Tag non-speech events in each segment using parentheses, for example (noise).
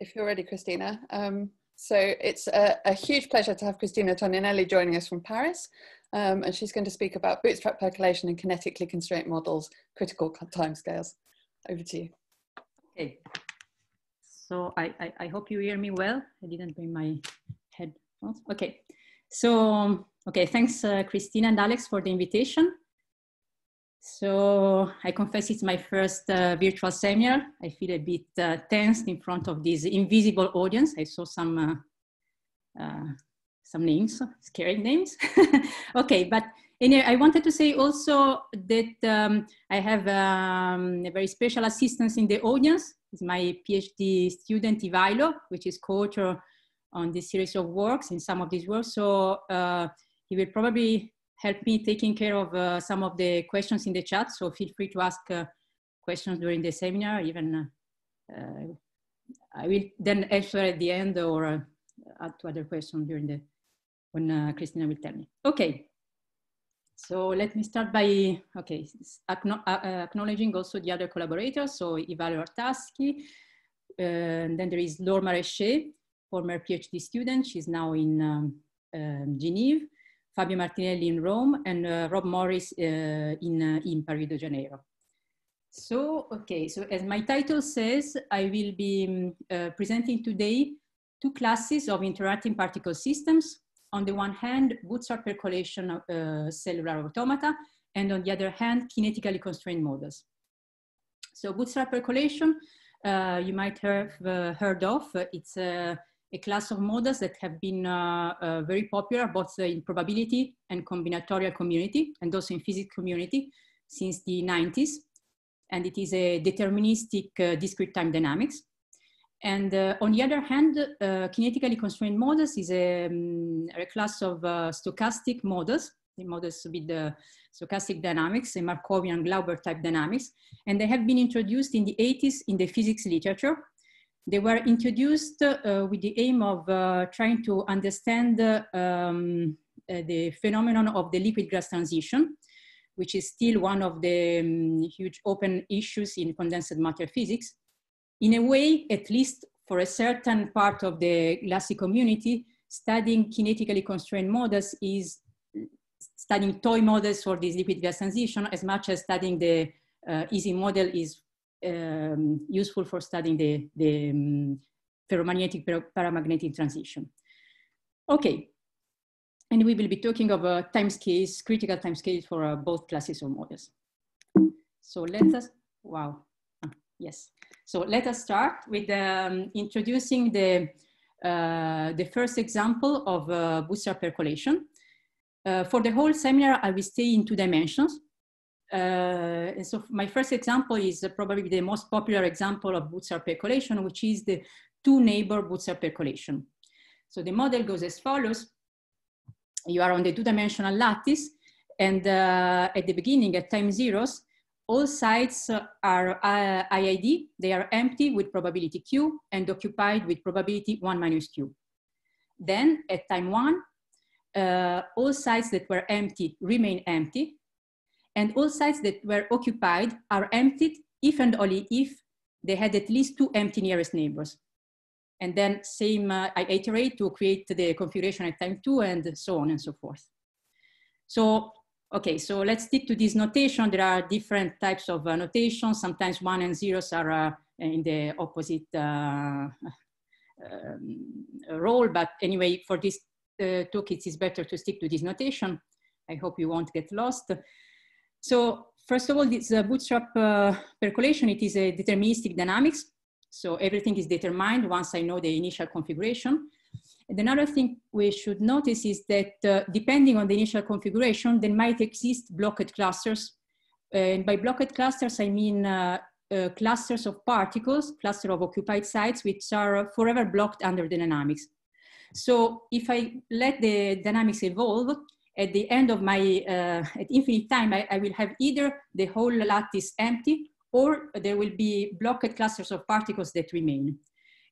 if you're ready, Christina. Um, so it's a, a, huge pleasure to have Christina Toninelli joining us from Paris. Um, and she's going to speak about bootstrap percolation and kinetically constrained models, critical timescales. Over to you. Okay. So I, I, I, hope you hear me well. I didn't bring my headphones. Okay. So, um, okay, thanks uh, Christina and Alex for the invitation. So I confess it's my first uh, virtual seminar. I feel a bit uh, tensed in front of this invisible audience. I saw some, uh, uh some names, scary names. (laughs) okay, but anyway, I wanted to say also that um, I have um, a very special assistance in the audience. It's my PhD student, Ivailo, which is co-author on this series of works, in some of these works. So uh, he will probably Help me taking care of uh, some of the questions in the chat. So feel free to ask uh, questions during the seminar, even uh, I will then answer at the end or add to other questions during the, when Christina will tell me. Okay. So let me start by, okay, acknowledging also the other collaborators. So Ivalio Artaski, uh, and then there is Laure Maréchal, former PhD student. She's now in um, um, Geneva. Fabio Martinelli in Rome, and uh, Rob Morris uh, in, uh, in Paris de Janeiro. So, okay, so as my title says, I will be um, uh, presenting today two classes of interacting particle systems. On the one hand, bootstrap percolation cellular automata, and on the other hand, kinetically constrained models. So bootstrap percolation, uh, you might have uh, heard of. It's a a class of models that have been uh, uh, very popular both uh, in probability and combinatorial community and also in physics community since the 90s. And it is a deterministic uh, discrete time dynamics. And uh, on the other hand, uh, kinetically constrained models is a, um, a class of stochastic models, the models with the stochastic dynamics, a Markovian Glauber type dynamics. And they have been introduced in the 80s in the physics literature they were introduced uh, with the aim of uh, trying to understand uh, um, the phenomenon of the liquid gas transition, which is still one of the um, huge open issues in condensed matter physics. In a way, at least for a certain part of the glassy community, studying kinetically constrained models is studying toy models for this liquid gas transition as much as studying the uh, easy model is um, useful for studying the, the um, ferromagnetic paramagnetic transition. Okay, and we will be talking of a time scales, critical time scales for uh, both classes of models. So let us, wow, ah, yes. So let us start with um, introducing the, uh, the first example of uh, bootstrap percolation. Uh, for the whole seminar, I will stay in two dimensions uh, and so my first example is uh, probably the most popular example of bootstrap percolation, which is the two neighbor bootstrap percolation. So the model goes as follows. You are on the two-dimensional lattice, and uh, at the beginning, at time zeros, all sites uh, are uh, IID. They are empty with probability Q and occupied with probability 1 minus Q. Then at time 1, uh, all sites that were empty remain empty and all sites that were occupied are emptied if and only if they had at least two empty nearest neighbors. And then same, uh, I iterate to create the configuration at time two and so on and so forth. So, okay, so let's stick to this notation. There are different types of uh, notations. Sometimes one and zeros are uh, in the opposite uh, um, role, but anyway, for this uh, talk, it's better to stick to this notation. I hope you won't get lost. So first of all, this uh, bootstrap uh, percolation, it is a deterministic dynamics. So everything is determined once I know the initial configuration. And another thing we should notice is that uh, depending on the initial configuration, there might exist blocked clusters. And by blocked clusters, I mean uh, uh, clusters of particles, cluster of occupied sites, which are forever blocked under the dynamics. So if I let the dynamics evolve, at the end of my, uh, at infinite time, I, I will have either the whole lattice empty or there will be blocked clusters of particles that remain.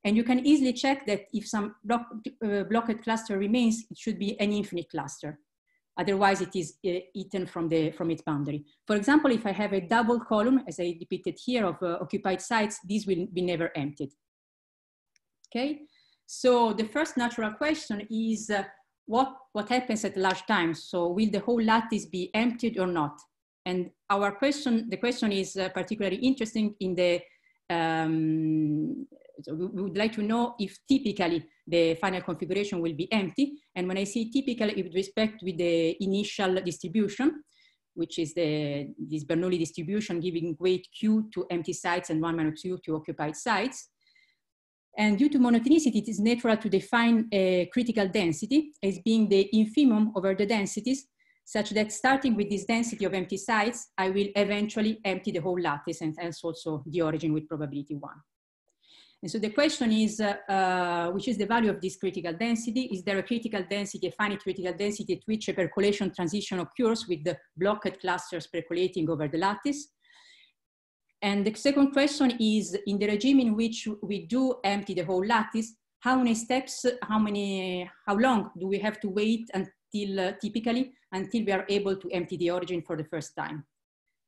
And you can easily check that if some block, uh, blocked cluster remains, it should be an infinite cluster. Otherwise, it is uh, eaten from, the, from its boundary. For example, if I have a double column, as I depicted here, of uh, occupied sites, these will be never emptied. Okay, so the first natural question is uh, what, what happens at large times? So will the whole lattice be emptied or not? And our question, the question is uh, particularly interesting in the, um, so we would like to know if typically the final configuration will be empty. And when I say typically with respect with the initial distribution, which is the, this Bernoulli distribution giving weight Q to empty sites and one minus Q to occupied sites. And due to monotonicity, it is natural to define a critical density as being the infimum over the densities, such that starting with this density of empty sites, I will eventually empty the whole lattice and hence also the origin with probability one. And so the question is, uh, uh, which is the value of this critical density? Is there a critical density, a finite critical density at which a percolation transition occurs with the blocked clusters percolating over the lattice? And the second question is, in the regime in which we do empty the whole lattice, how many steps, how many, how long do we have to wait until, uh, typically, until we are able to empty the origin for the first time?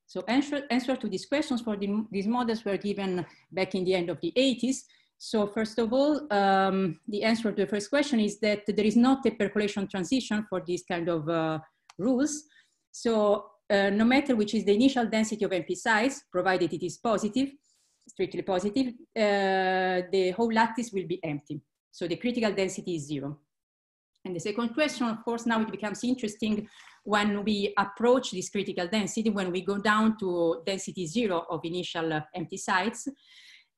So answer, answer to these questions for the, these models were given back in the end of the 80s. So first of all, um, the answer to the first question is that there is not a percolation transition for these kind of uh, rules. So uh, no matter which is the initial density of empty size, provided it is positive, strictly positive, uh, the whole lattice will be empty. So the critical density is zero. And the second question, of course, now it becomes interesting when we approach this critical density, when we go down to density zero of initial empty uh, sites,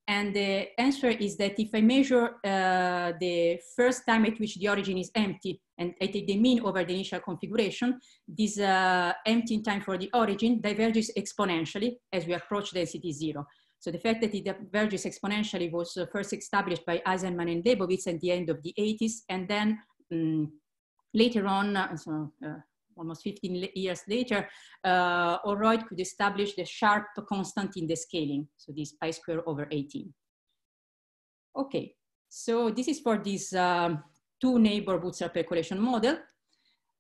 and the answer is that if I measure uh, the first time at which the origin is empty, and I take the mean over the initial configuration, this uh, emptying time for the origin diverges exponentially as we approach density zero. So the fact that it diverges exponentially was uh, first established by Eisenman and Leibovitz at the end of the 80s, and then um, later on, uh, so, uh, almost 15 years later, uh, Oroid could establish the sharp constant in the scaling. So this pi square over 18. Okay, so this is for this um, two neighbor bootstrap percolation model.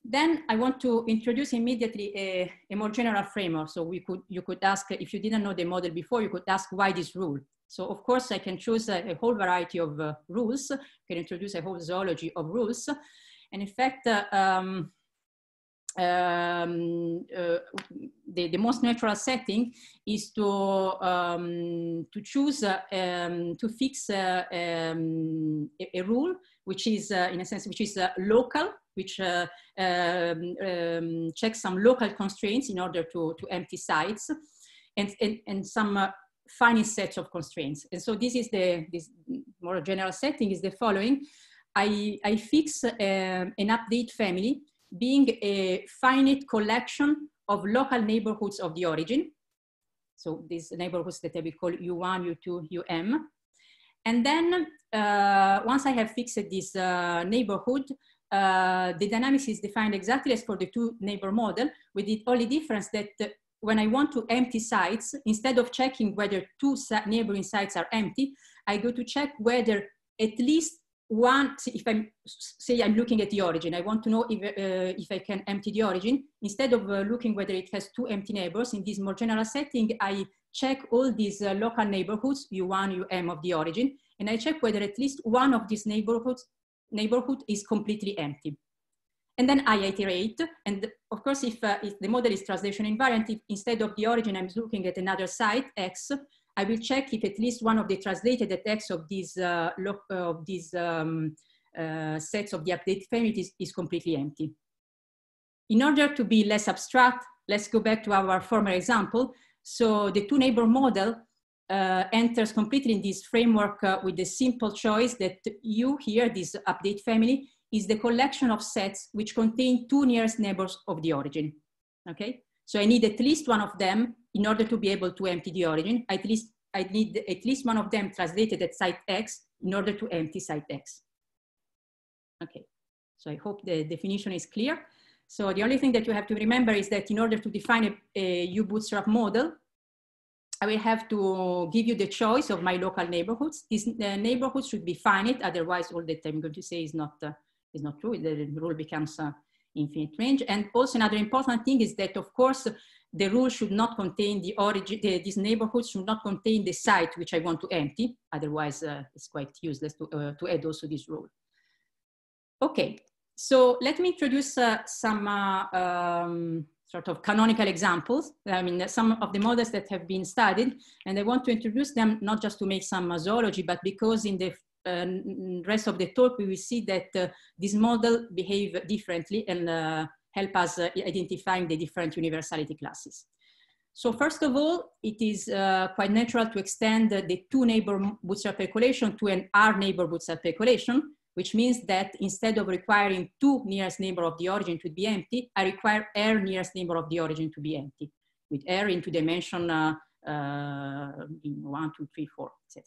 Then I want to introduce immediately a, a, more general framework. So we could, you could ask, if you didn't know the model before, you could ask why this rule. So of course I can choose a, a whole variety of uh, rules, can introduce a whole zoology of rules. And in fact, uh, um, um, uh, the, the, most natural setting is to um, to choose uh, um, to fix uh, um, a, a, rule which is uh, in a sense which is uh, local which uh, um, um, checks some local constraints in order to, to empty sites and, and, and some finite set of constraints and so this is the this more general setting is the following I, I fix an update family being a finite collection of local neighborhoods of the origin. So these neighborhoods that I will call U1, U2, UM. And then uh, once I have fixed this uh, neighborhood, uh, the dynamics is defined exactly as for the two neighbor model with the only difference that uh, when I want to empty sites, instead of checking whether two neighboring sites are empty, I go to check whether at least one, if I'm say I'm looking at the origin, I want to know if, uh, if I can empty the origin. Instead of uh, looking whether it has two empty neighbors, in this more general setting, I check all these uh, local neighborhoods, U1, UM of the origin, and I check whether at least one of these neighborhoods neighborhood is completely empty. And then I iterate, and of course, if, uh, if the model is translation invariant, if instead of the origin, I'm looking at another site, X, I will check if at least one of the translated attacks of these, uh, uh, of these um, uh, sets of the updated family is, is completely empty. In order to be less abstract, let's go back to our former example. So the two neighbor model uh, enters completely in this framework uh, with the simple choice that you here, this update family, is the collection of sets which contain two nearest neighbors of the origin, okay? So I need at least one of them in order to be able to empty the origin, at least I need at least one of them translated at site X in order to empty site X. Okay, so I hope the definition is clear. So the only thing that you have to remember is that in order to define a, a U bootstrap model, I will have to give you the choice of my local neighborhoods. These uh, neighborhoods should be finite, otherwise all that I'm going to say is not, uh, is not true. The rule becomes uh, infinite range. And also another important thing is that, of course, the rule should not contain the origin, the, this neighborhood should not contain the site which I want to empty. Otherwise, uh, it's quite useless to, uh, to add also this rule. Okay, so let me introduce uh, some uh, um, sort of canonical examples. I mean, uh, some of the models that have been studied, and I want to introduce them not just to make some uh, zoology, but because in the rest of the talk, we will see that this model behave differently and help us uh, identifying the different universality classes. So first of all, it is uh, quite natural to extend uh, the two neighbor bootstrap calculation to an R neighbor bootstrap calculation, which means that instead of requiring two nearest neighbor of the origin to be empty, I require R nearest neighbor of the origin to be empty, with R into dimension uh, uh, in one, two, three, four, etc.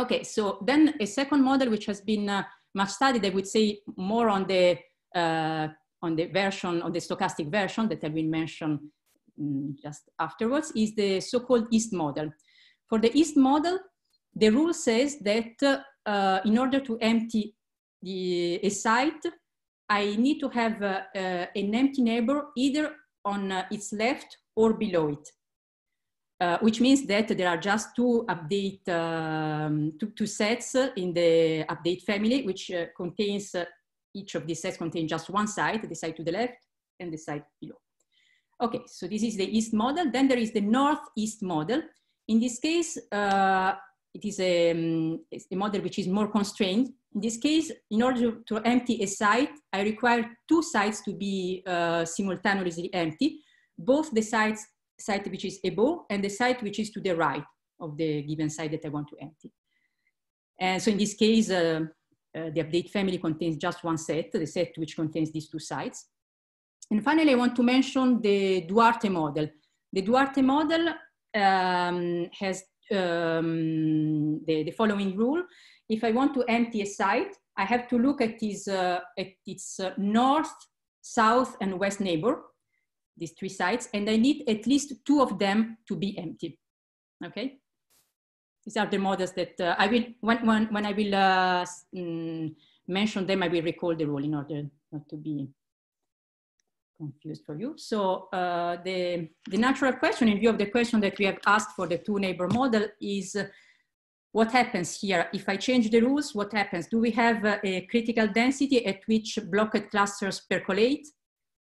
Okay, so then a second model which has been uh, much studied, I would say more on the on the version, on the stochastic version that I will mention just afterwards, is the so-called East model. For the East model, the rule says that uh, uh, in order to empty the, a site, I need to have uh, uh, an empty neighbor either on uh, its left or below it, uh, which means that there are just two update, um, two, two, sets in the update family, which contains each of these sets contains just one side, the side to the left and the side below. Okay, so this is the east model. Then there is the northeast model. In this case, uh, it is a, um, a, model which is more constrained. In this case, in order to empty a site, I require two sites to be uh, simultaneously empty, both the sites, site which is above and the site which is to the right of the given site that I want to empty. And so in this case, uh, uh, the update family contains just one set, the set which contains these two sites. And finally, I want to mention the Duarte model. The Duarte model um, has um, the, the, following rule. If I want to empty a site, I have to look at, uh, at its uh, north, south, and west neighbor, these three sites, and I need at least two of them to be empty, okay? These are the models that uh, I will, when, when, when I will uh, mm, mention them, I will recall the rule in order not to be confused for you. So uh, the, the natural question in view of the question that we have asked for the two neighbor model is uh, what happens here? If I change the rules, what happens? Do we have uh, a critical density at which blocked clusters percolate?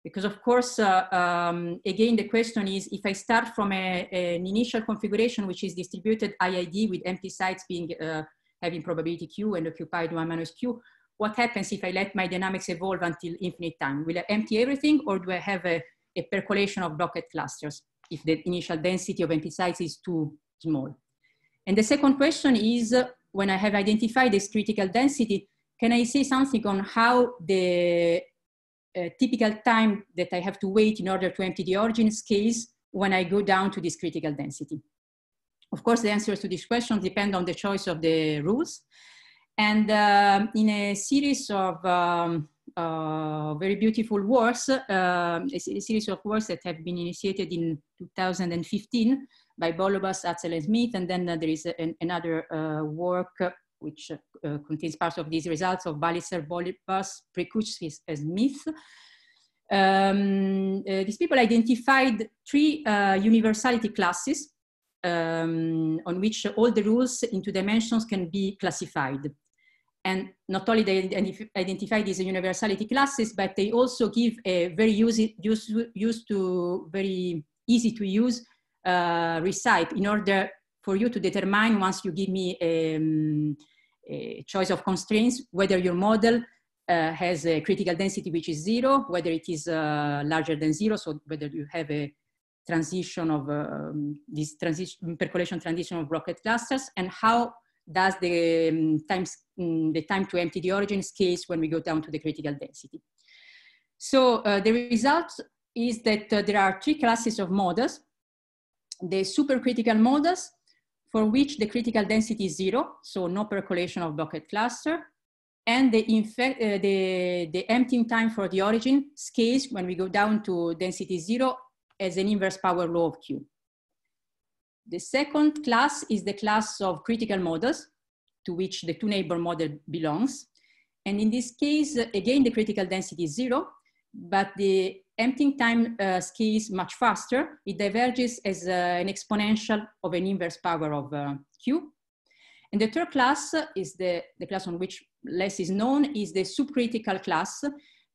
Because of course, uh, um, again, the question is if I start from a, an initial configuration, which is distributed IID with empty sites being uh, having probability Q and occupied one minus Q, what happens if I let my dynamics evolve until infinite time? Will I empty everything or do I have a, a percolation of blocked clusters if the initial density of empty sites is too small? And the second question is, uh, when I have identified this critical density, can I say something on how the a typical time that I have to wait in order to empty the origin scales when I go down to this critical density. Of course, the answers to this question depend on the choice of the rules. And uh, in a series of um, uh, very beautiful works, uh, um, a series of works that have been initiated in 2015 by Bolobas, Atzel, and Smith, and then uh, there is a, an, another uh, work which uh, contains part of these results of Ballister, Volibus, Precutsis, and Smith. Um, uh, these people identified three uh, universality classes um, on which all the rules into dimensions can be classified. And not only they identify these universality classes, but they also give a very easy, use, use to, very easy to use uh, recite in order for you to determine once you give me um, uh, choice of constraints, whether your model uh, has a critical density which is zero, whether it is uh, larger than zero, so whether you have a transition of um, this transition percolation transition of rocket clusters, and how does the um, time um, the time to empty the origin scales when we go down to the critical density. So uh, the result is that uh, there are three classes of models: the supercritical models, for which the critical density is zero, so no percolation of bucket cluster, and the, infect, uh, the, the emptying time for the origin scales when we go down to density zero as an inverse power law of Q. The second class is the class of critical models to which the two neighbor model belongs. And in this case, uh, again, the critical density is zero, but the emptying time uh, skis much faster. It diverges as uh, an exponential of an inverse power of uh, q. And the third class is the, the class on which less is known, is the subcritical class,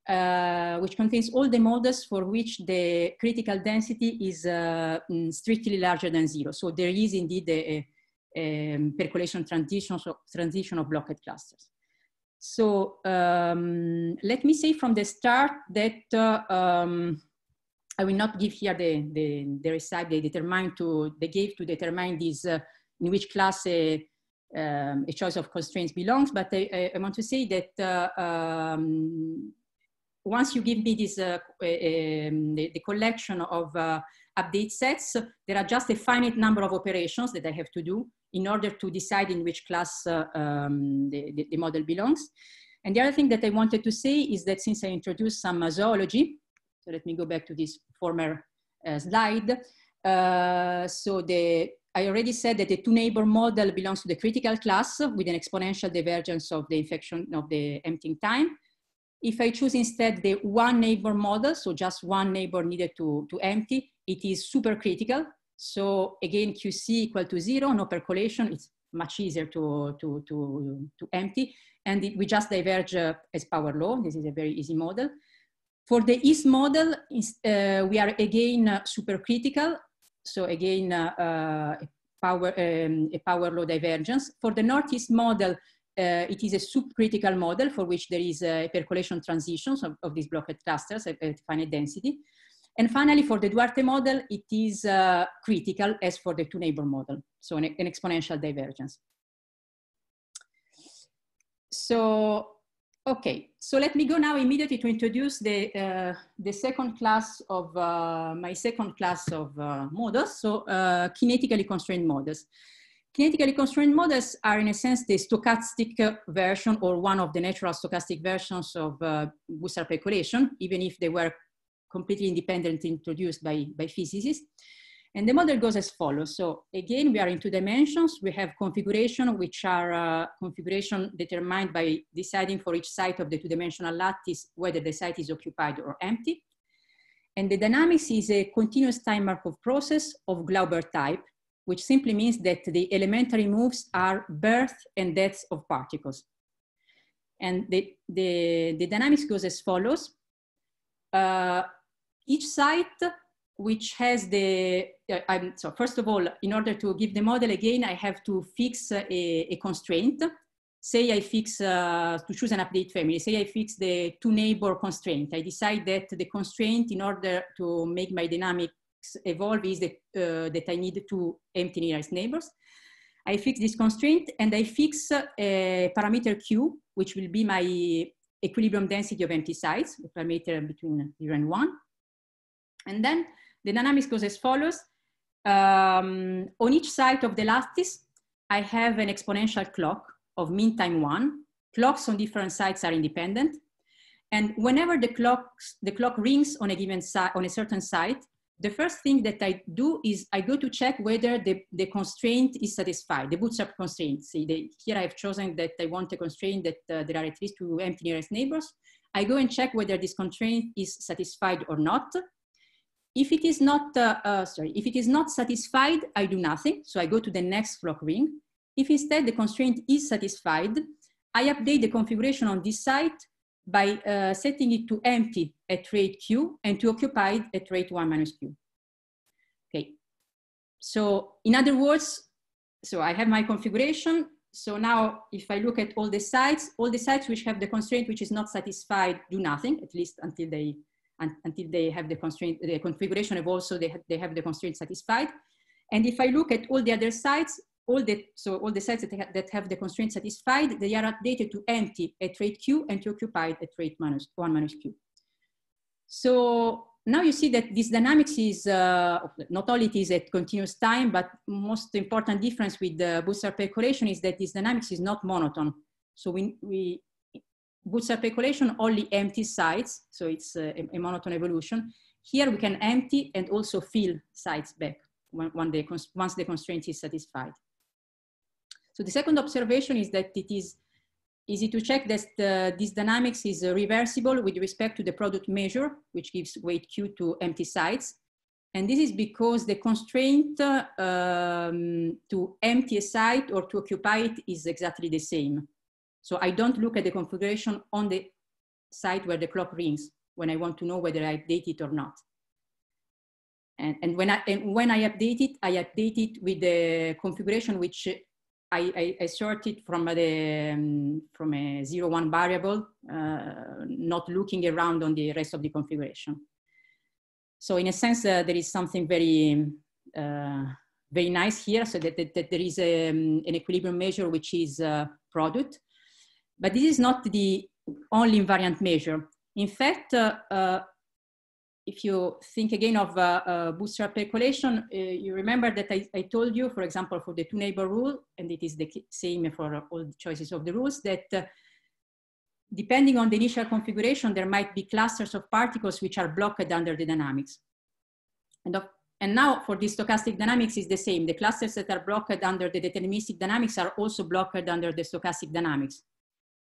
uh, which contains all the models for which the critical density is uh, mm, strictly larger than zero. So there is indeed a, a, a percolation transition, so transition of blocked clusters. So um, let me say from the start that uh, um, I will not give here the, the, the result they determined to, they gave to determine this, uh, in which class a, uh, um, a, choice of constraints belongs, but I, I, want to say that uh, um, once you give me this, uh, um, the, the, collection of uh, update sets, there are just a finite number of operations that I have to do in order to decide in which class uh, um, the, the, the, model belongs. And the other thing that I wanted to say is that since I introduced some uh, zoology, so let me go back to this former uh, slide. Uh, so the, I already said that the two neighbor model belongs to the critical class with an exponential divergence of the infection of the emptying time. If I choose instead the one neighbor model, so just one neighbor needed to, to empty, it is super critical. So again, QC equal to zero, no percolation. It's much easier to, to, to, to empty. And it, we just diverge uh, as power law. This is a very easy model. For the East model, is, uh, we are again uh, supercritical. So again, uh, uh, a, power, um, a power law divergence. For the Northeast model, uh, it is a subcritical model for which there is a percolation transitions of, of these blocked clusters at finite density. And finally, for the Duarte model, it is uh, critical as for the two neighbor model, so an, an exponential divergence. So, okay, so let me go now immediately to introduce the, uh, the second class of, uh, my second class of uh, models, so uh, kinetically constrained models. Kinetically constrained models are in a sense the stochastic version or one of the natural stochastic versions of uh, Bussard percolation, even if they were completely independent introduced by, by physicists. And the model goes as follows. So again, we are in two dimensions. We have configuration, which are uh, configuration determined by deciding for each site of the two-dimensional lattice whether the site is occupied or empty. And the dynamics is a continuous time Markov process of Glauber type, which simply means that the elementary moves are birth and deaths of particles. And the, the, the dynamics goes as follows. Uh, each site which has the, uh, I'm, so first of all, in order to give the model again, I have to fix uh, a, a constraint. Say I fix, uh, to choose an update family, say I fix the two neighbor constraint. I decide that the constraint in order to make my dynamics evolve is that, uh, that I need two empty nearest neighbors. I fix this constraint and I fix uh, a parameter Q, which will be my equilibrium density of empty sites, the parameter between zero and one. And then the dynamics goes as follows. Um, on each side of the lattice, I have an exponential clock of mean time one. Clocks on different sides are independent. And whenever the, clocks, the clock rings on a given side, on a certain side, the first thing that I do is I go to check whether the, the constraint is satisfied, the bootstrap constraint. See, the, here I've chosen that I want a constraint that uh, there are at least two empty nearest neighbors. I go and check whether this constraint is satisfied or not. If it is not, uh, uh, sorry, if it is not satisfied, I do nothing. So I go to the next flock ring. If instead the constraint is satisfied, I update the configuration on this site by uh, setting it to empty at rate Q and to occupied at rate one minus Q. Okay. So in other words, so I have my configuration. So now if I look at all the sites, all the sites which have the constraint which is not satisfied do nothing, at least until they until they have the constraint, the configuration of also they, ha they have the constraint satisfied. And if I look at all the other sites, all the, so all the sites that, ha that have the constraint satisfied, they are updated to empty at rate Q and to occupied at rate minus one minus Q. So now you see that this dynamics is, uh, not only it is at continuous time, but most important difference with the bootstrap calculation is that this dynamics is not monotone. So we, we, bootstrap calculation only empty sites, so it's a, a, monotone evolution. Here we can empty and also fill sites back when, when once the constraint is satisfied. So the second observation is that it is easy to check that the, this dynamics is reversible with respect to the product measure, which gives weight Q to empty sites. And this is because the constraint uh, um, to empty a site or to occupy it is exactly the same. So I don't look at the configuration on the site where the clock rings when I want to know whether I update it or not. And, and, when, I, and when I update it, I update it with the configuration which I, I, sort it from the um, from a zero one variable, uh, not looking around on the rest of the configuration. So in a sense, uh, there is something very uh, very nice here. So that, that, that there is a, um, an equilibrium measure which is uh, product, but this is not the only invariant measure. In fact, uh, uh, if you think again of uh, bootstrap calculation, you remember that I, I, told you, for example, for the two neighbor rule, and it is the same for all the choices of the rules, that depending on the initial configuration, there might be clusters of particles which are blocked under the dynamics. And, of, and, now for the stochastic dynamics is the same. The clusters that are blocked under the deterministic dynamics are also blocked under the stochastic dynamics.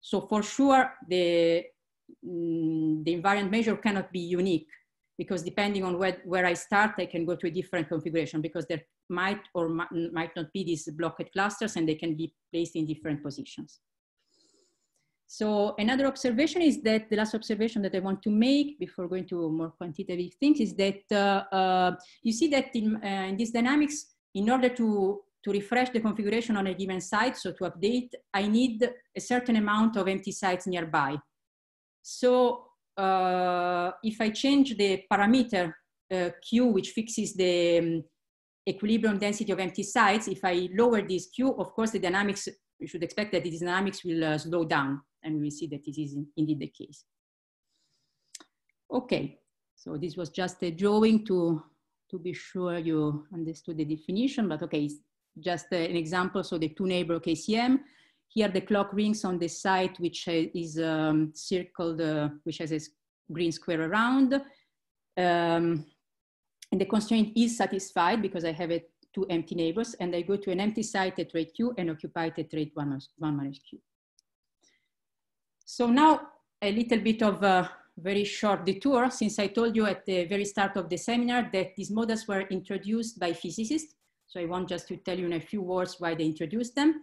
So for sure, the, mm, the invariant measure cannot be unique because depending on where, where I start, I can go to a different configuration because there might or might not be these blocked clusters and they can be placed in different positions. So another observation is that the last observation that I want to make before going to more quantitative things is that uh, uh, you see that in, uh, in these dynamics, in order to to refresh the configuration on a given site, so to update, I need a certain amount of empty sites nearby. So uh, if I change the parameter uh, Q, which fixes the um, equilibrium density of empty sites, if I lower this Q, of course, the dynamics, you should expect that the dynamics will uh, slow down. And we see that this is indeed the case. Okay, so this was just a drawing to, to be sure you understood the definition, but okay, just uh, an example, so the two neighbor KCM. Here the clock rings on the site which uh, is um, circled, uh, which has a green square around. Um, and the constraint is satisfied because I have two empty neighbors and I go to an empty site at rate Q and occupy at rate one, minus, one minus Q. So now a little bit of a very short detour since I told you at the very start of the seminar that these models were introduced by physicists so I want just to tell you in a few words why they introduced them.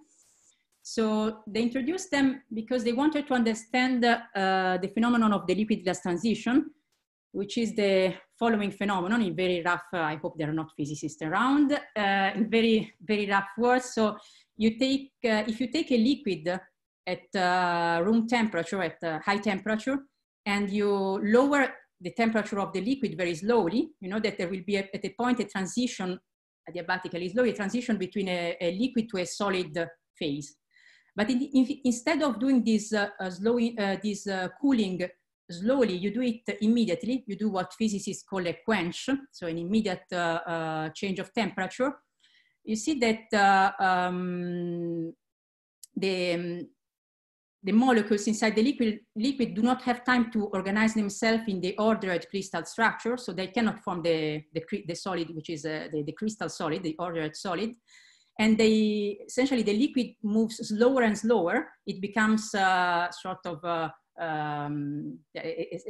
So they introduced them because they wanted to understand uh, the phenomenon of the lipid gas transition, which is the following phenomenon in very rough, uh, I hope there are not physicists around, uh, in very, very rough words. So you take, uh, if you take a liquid at uh, room temperature, at uh, high temperature, and you lower the temperature of the liquid very slowly, you know that there will be a, at a point a transition adiabatically slow, and slowly transition between a, a, liquid to a solid phase. But in, in, instead of doing this, uh, uh, slowing, uh, this uh, cooling slowly, you do it immediately. You do what physicists call a quench, so an immediate uh, uh, change of temperature. You see that um, the, um, the molecules inside the liquid, liquid do not have time to organize themselves in the ordered crystal structure, so they cannot form the, the, the solid, which is uh, the, the, crystal solid, the ordered solid. And they, essentially the liquid moves slower and slower. It becomes uh, sort of uh, um,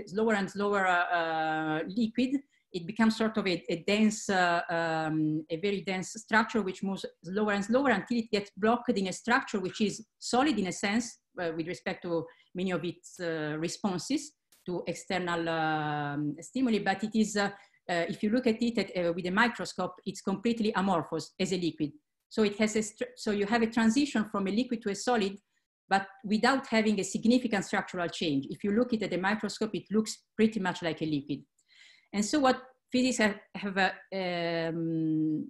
slower and slower uh, uh, liquid. It becomes sort of a, a dense, uh, um, a very dense structure which moves slower and slower until it gets blocked in a structure which is solid in a sense, uh, with respect to many of its uh, responses to external um, stimuli, but it is, uh, if you look at it at, with a microscope, it's completely amorphous as a liquid. So it has a, so you have a transition from a liquid to a solid, but without having a significant structural change. If you look at it at a microscope, it looks pretty much like a liquid. And so what physicists have, have uh, um,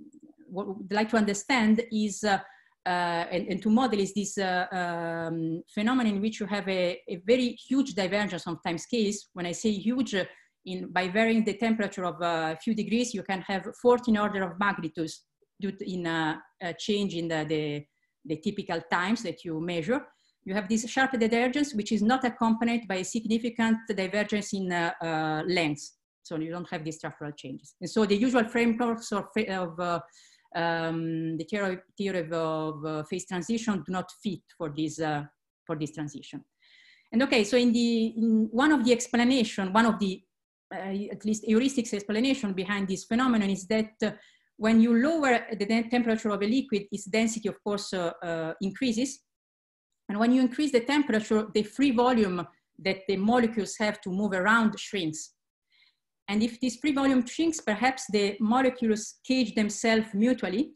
what would like to understand is uh, uh, and, and, to model is this uh, um, phenomenon in which you have a, a, very huge divergence of time scales. When I say huge, uh, in, by varying the temperature of a few degrees, you can have 14 order of magnitudes due to in a, a change in the, the, the, typical times that you measure. You have this sharp divergence, which is not accompanied by a significant divergence in uh, uh, length. So you don't have these structural changes. And so the usual frameworks of, of uh, um, the theory, theory of uh, phase transition do not fit for this, uh, for this transition. And okay, so in, the, in one of the explanation, one of the uh, at least heuristics explanation behind this phenomenon is that uh, when you lower the temperature of a liquid, its density, of course, uh, uh, increases. And when you increase the temperature, the free volume that the molecules have to move around shrinks. And if these free volume shrinks, perhaps the molecules cage themselves mutually.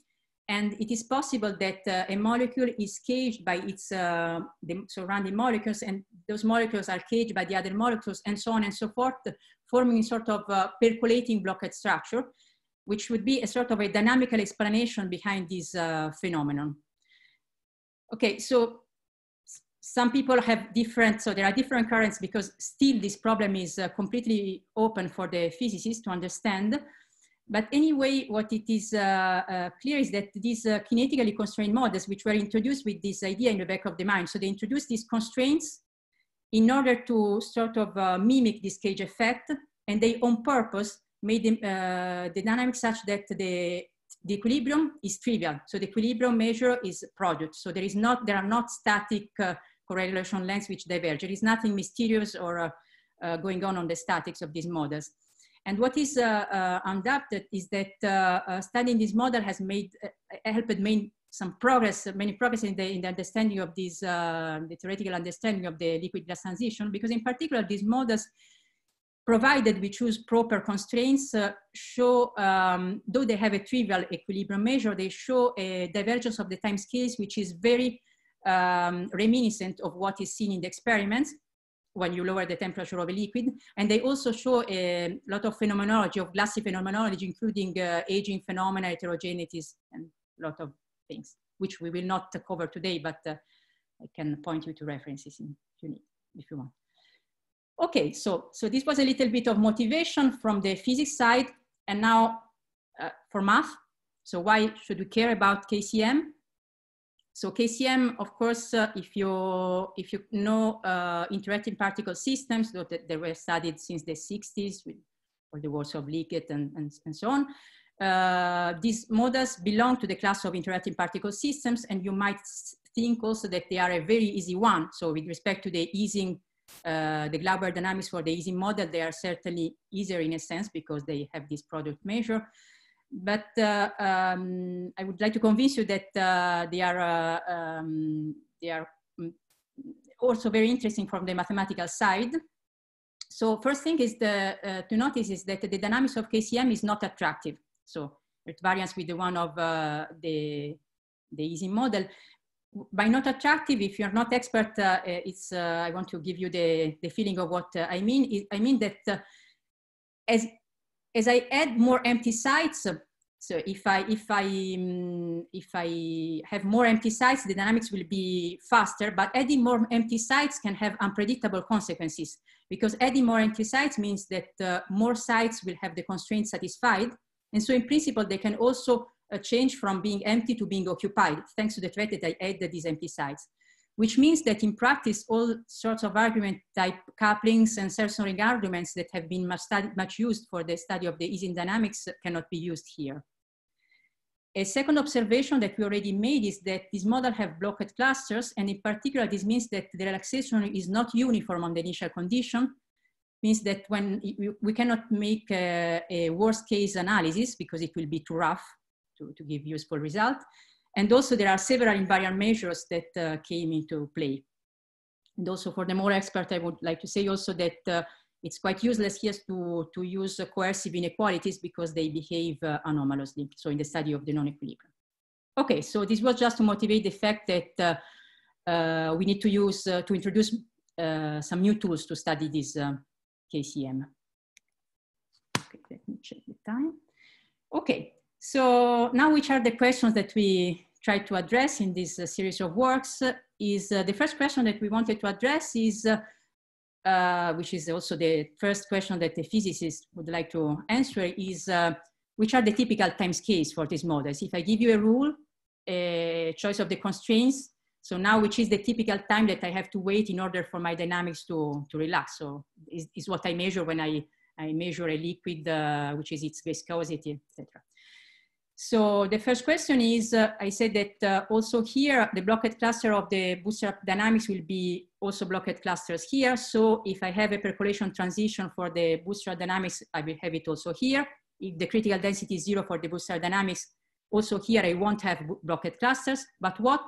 And it is possible that uh, a molecule is caged by its uh, surrounding molecules and those molecules are caged by the other molecules and so on and so forth, forming a sort of uh, percolating blockage structure, which would be a sort of a dynamical explanation behind this uh, phenomenon. Okay, so some people have different, so there are different currents because still this problem is uh, completely open for the physicists to understand. But anyway, what it is uh, uh clear is that these uh, kinetically constrained models, which were introduced with this idea in the back of the mind, so they introduced these constraints in order to sort of uh, mimic this cage effect, and they on purpose made them, the dynamics such that the the equilibrium is trivial. So the equilibrium measure is product. So there is not, there are not static uh, correlation lengths which diverge. There is nothing mysterious or uh, uh, going on on the statics of these models. And what is uh, undoubted is that studying this model has made, helped make some progress, many progress in the, in the understanding of this, uh, the theoretical understanding of the liquid gas transition, because in particular, these models, provided we choose proper constraints, uh, show, um, though they have a trivial equilibrium measure, they show a divergence of the time scales, which is very um, reminiscent of what is seen in the experiments when you lower the temperature of a liquid. And they also show a lot of phenomenology, of glassy phenomenology, including uh, aging phenomena, heterogeneities, and a lot of things, which we will not cover today, but uh, I can point you to references in, if you need, if you want. Okay, so, so this was a little bit of motivation from the physics side, and now uh, for math. So why should we care about KCM? So KCM, of course, uh, if, you, if you know uh, interacting particle systems that they were studied since the 60s with all the works of Likert and, and, and, so on, uh, these models belong to the class of interacting particle systems and you might think also that they are a very easy one. So with respect to the easing, uh, the global dynamics for the easing model, they are certainly easier in a sense because they have this product measure. But uh, um, I would like to convince you that uh, they are, uh, um, they are mm, also very interesting from the mathematical side. So first thing is the, to notice is that the dynamics of KCM is not attractive. So it variance with the one of the, the easy model, by not attractive, if you're not expert, uh, it's, uh, I want to give you the, the feeling of what uh, I mean. I mean that as as I add more empty sites, uh, so if I, if, I, um, if I have more empty sites, the dynamics will be faster, but adding more empty sites can have unpredictable consequences because adding more empty sites means that uh, more sites will have the constraints satisfied. And so in principle, they can also uh, change from being empty to being occupied, thanks to the threat that I added these empty sites which means that in practice, all sorts of argument type couplings and self-snoring arguments that have been much, much used for the study of the easing dynamics cannot be used here. A second observation that we already made is that this model have blocked clusters, and in particular, this means that the relaxation is not uniform on the initial condition, means that when we cannot make a, a worst case analysis because it will be too rough to, to give useful result. And also there are several invariant measures that uh, came into play. And also for the more expert, I would like to say also that uh, it's quite useless here to, to use coercive inequalities because they behave uh, anomalously. So in the study of the non-equilibrium. Okay, so this was just to motivate the fact that uh, uh, we need to use, uh, to introduce some new tools to study this KCM. Okay, let me check the time. Okay, so now which are the questions that we try to address in this uh, series of works is uh, the first question that we wanted to address is, uh, uh which is also the first question that the physicist would like to answer is, uh, which are the typical time scales for these models? If I give you a rule, a choice of the constraints, so now which is the typical time that I have to wait in order for my dynamics to, to relax. So is, is what I measure when I, I measure a liquid, uh, which is its viscosity, etc. So the first question is, uh, I said that uh, also here, the blocked cluster of the bootstrap dynamics will be also blocked clusters here. So if I have a percolation transition for the bootstrap dynamics, I will have it also here. If the critical density is zero for the bootstrap dynamics, also here I won't have blocked clusters, but what,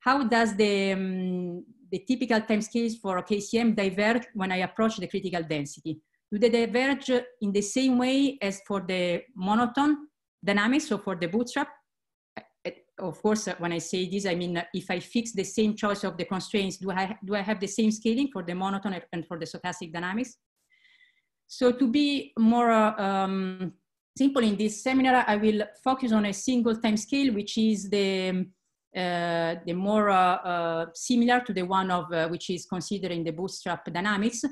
how does the, um, the typical time scales for KCM diverge when I approach the critical density? Do they diverge in the same way as for the monotone dynamics. So for the bootstrap, eh, eh, of course, uh, when I say this, I mean, uh, if I fix the same choice of the constraints, do I, do I have the same scaling for the monotone and for the stochastic dynamics? So to be more uh, um, simple in this seminar, I will focus on a single time scale, which is the, um, uh, the more uh, uh, similar to the one of which is considered in the bootstrap dynamics,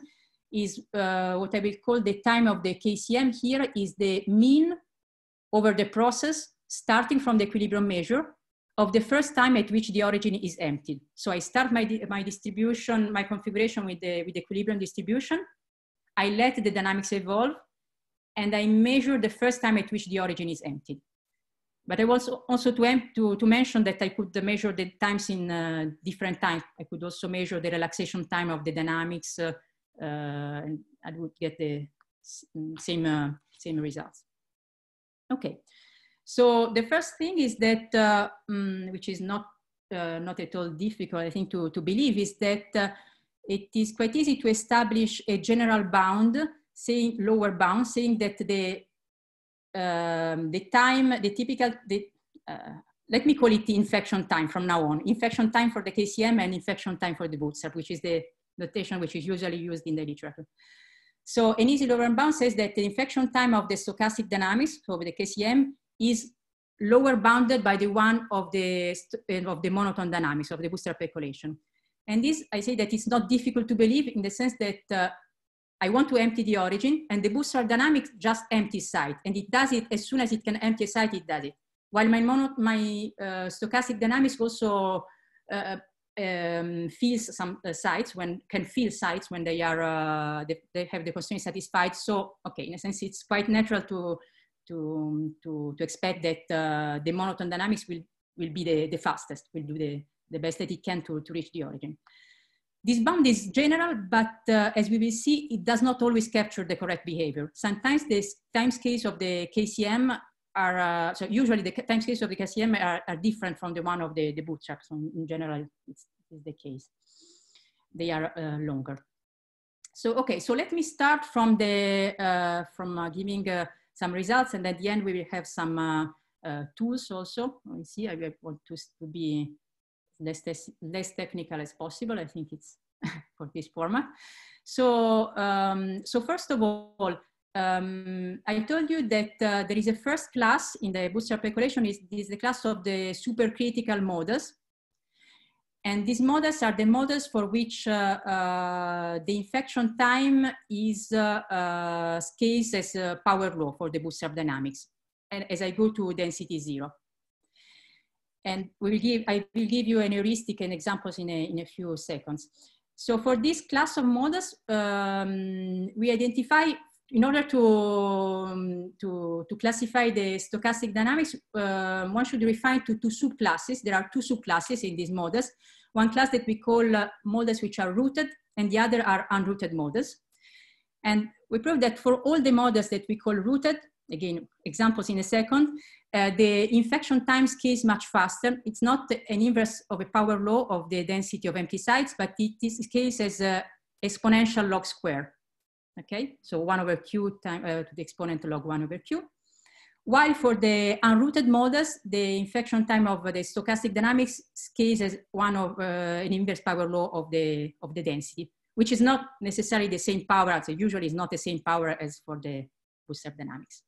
is what I will call the time of the KCM here is the mean over the process, starting from the equilibrium measure of the first time at which the origin is emptied. So I start my, my distribution, my configuration with the, with the equilibrium distribution. I let the dynamics evolve and I measure the first time at which the origin is emptied. But I was also to, to, to mention that I could measure the times in uh, different time. I could also measure the relaxation time of the dynamics uh, uh, and I would get the same, uh, same results. Okay, so the first thing is that, uh, um, which is not, uh, not at all difficult, I think, to, to believe, is that uh, it is quite easy to establish a general bound, saying lower bound, saying that the, um, the time, the typical, the, uh, let me call it the infection time from now on, infection time for the KCM and infection time for the bootstrap, which is the notation which is usually used in the literature. So an easy lower bound says that the infection time of the stochastic dynamics, of the KCM, is lower bounded by the one of the, uh, of the monotone dynamics of the booster percolation. And this, I say that it's not difficult to believe in the sense that uh, I want to empty the origin and the booster dynamics just empty site and it does it as soon as it can empty site, it does it. While my, mono, my uh, stochastic dynamics also uh, um, feels some uh, sites when can feel sites when they are uh, they, they, have the constraint satisfied. So okay, in a sense, it's quite natural to to um, to, to expect that uh, the monotone dynamics will will be the, the fastest, will do the, the best that it can to, to reach the origin. This bound is general, but uh, as we will see, it does not always capture the correct behavior. Sometimes the time scales of the KCM are, uh, so usually the time scales of the KCM are, are, different from the one of the, the So in general, it's, it's the case. They are uh, longer. So, okay, so let me start from, the, uh, from uh, giving uh, some results and at the end we will have some uh, tools also. You see, I want to, to be less, less technical as possible. I think it's (laughs) for this format. So, um, so first of all, um, I told you that uh, there is a first class in the bootstrap equation is, is the class of the supercritical models. And these models are the models for which uh, uh, the infection time is uh, uh scales as a power law for the bootstrap dynamics. And as I go to density zero. And we will give, I will give you an heuristic and examples in a, in a few seconds. So for this class of models, um, we identify in order to, um, to, to, classify the stochastic dynamics, uh, one should refine to two subclasses. There are two subclasses in these models. One class that we call uh, models which are rooted and the other are unrooted models. And we prove that for all the models that we call rooted, again, examples in a second, uh, the infection time scales much faster. It's not an inverse of a power law of the density of empty sites, but it is, scales as uh, exponential log square okay? So one over q time, uh, to the exponent log one over q. While for the unrooted models, the infection time of the stochastic dynamics case is one of uh, an inverse power law of the, of the density, which is not necessarily the same power, so usually is not the same power as for the booster dynamics.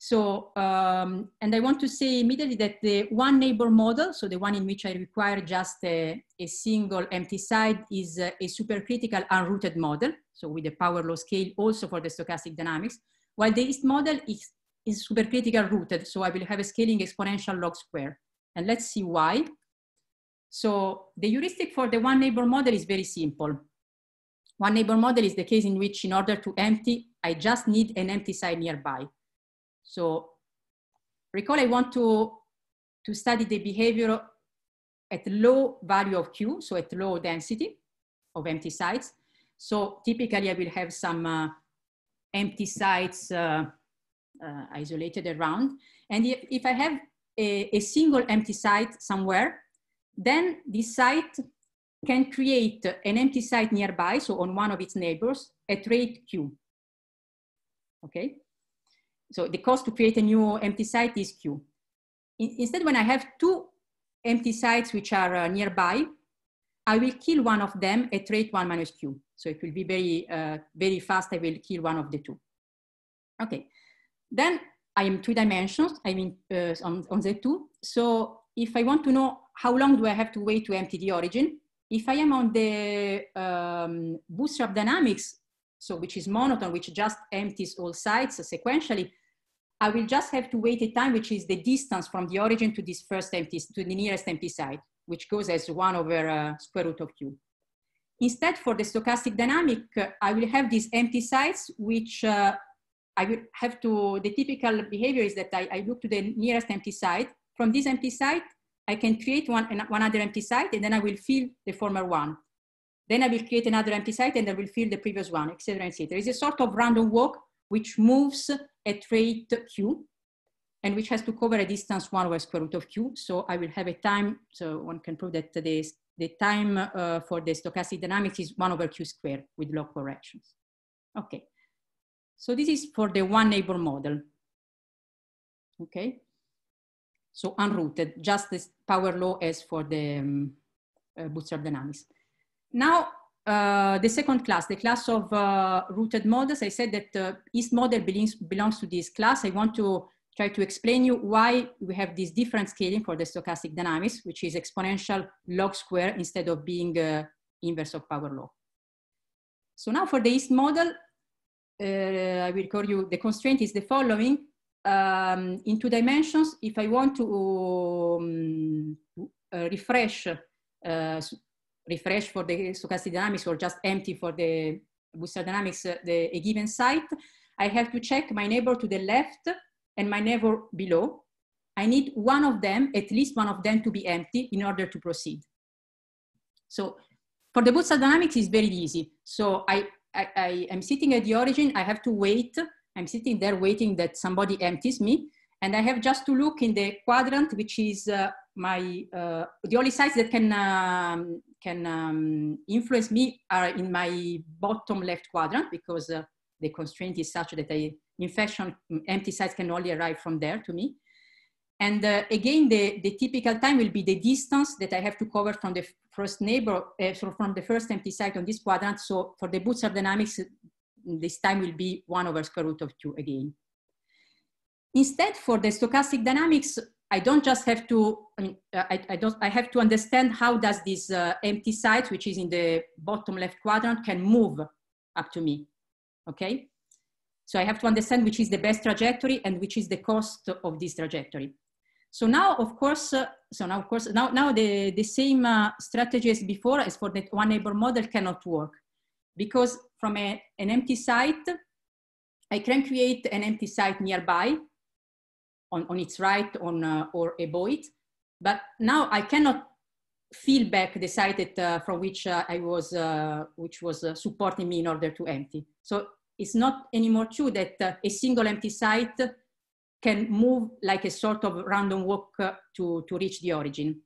So, um, and I want to say immediately that the one neighbor model, so the one in which I require just a, a single empty side is a, a supercritical unrooted model. So with the power law scale also for the stochastic dynamics, while the East model is, is supercritical rooted. So I will have a scaling exponential log square. And let's see why. So the heuristic for the one neighbor model is very simple. One neighbor model is the case in which in order to empty, I just need an empty side nearby. So recall I want to, to study the behavior at low value of Q, so at low density of empty sites. So typically I will have some uh, empty sites uh, uh, isolated around. And if, if I have a, a, single empty site somewhere, then this site can create an empty site nearby, so on one of its neighbors, at rate Q, okay? So the cost to create a new empty site is Q. In, instead, when I have two empty sites which are uh, nearby, I will kill one of them at rate one minus Q. So it will be very, uh, very fast. I will kill one of the two. Okay. Then I am two dimensions, I mean, uh, on, on the 2 So if I want to know how long do I have to wait to empty the origin, if I am on the um, bootstrap dynamics, so which is monotone, which just empties all sites sequentially, I will just have to wait a time, which is the distance from the origin to this first empty, to the nearest empty site, which goes as one over uh, square root of q. Instead, for the stochastic dynamic, uh, I will have these empty sites, which uh, I will have to, the typical behavior is that I, I, look to the nearest empty site. From this empty site, I can create one, one other empty site, and then I will fill the former one. Then I will create another empty site and I will fill the previous one, etc., etc. It's a sort of random walk which moves at rate q and which has to cover a distance one over square root of q. So I will have a time, so one can prove that the, the time uh, for the stochastic dynamics is one over q squared with log corrections. Okay, so this is for the one neighbor model. Okay, so unrooted, just this power law as for the um, uh, bootstrap dynamics. Now, uh, the second class, the class of uh, rooted models, I said that uh, East model belongs, belongs to this class. I want to try to explain you why we have this different scaling for the stochastic dynamics, which is exponential log square instead of being uh, inverse of power law. So now for the East model, uh, I will call you, the constraint is the following. Um, in two dimensions, if I want to um, uh, refresh uh, refresh for the stochastic dynamics or just empty for the booster dynamics uh, the, a given site, I have to check my neighbor to the left and my neighbor below. I need one of them, at least one of them to be empty in order to proceed. So for the booster dynamics is very easy. So I, I, I am sitting at the origin, I have to wait. I'm sitting there waiting that somebody empties me. And I have just to look in the quadrant, which is uh, my, uh, the only sites that can um, can um, influence me are uh, in my bottom left quadrant because uh, the constraint is such that I, infection empty sites can only arrive from there to me. And uh, again, the, the typical time will be the distance that I have to cover from the first neighbor, uh, so from the first empty site on this quadrant. So for the bootstrap dynamics, this time will be one over square root of two again. Instead, for the stochastic dynamics, I don't just have to, I mean, uh, I, I, don't, I have to understand how does this uh, empty site, which is in the bottom left quadrant, can move up to me, okay? So I have to understand which is the best trajectory and which is the cost of this trajectory. So now, of course, uh, so now, of course, now, now the, the same uh, strategy as before as for the one neighbor model cannot work because from a, an empty site, I can create an empty site nearby on, on its right on, uh, or above it. But now I cannot feel back the site uh, from which uh, I was, uh, which was uh, supporting me in order to empty. So it's not anymore true that uh, a single empty site can move like a sort of random walk to, to reach the origin.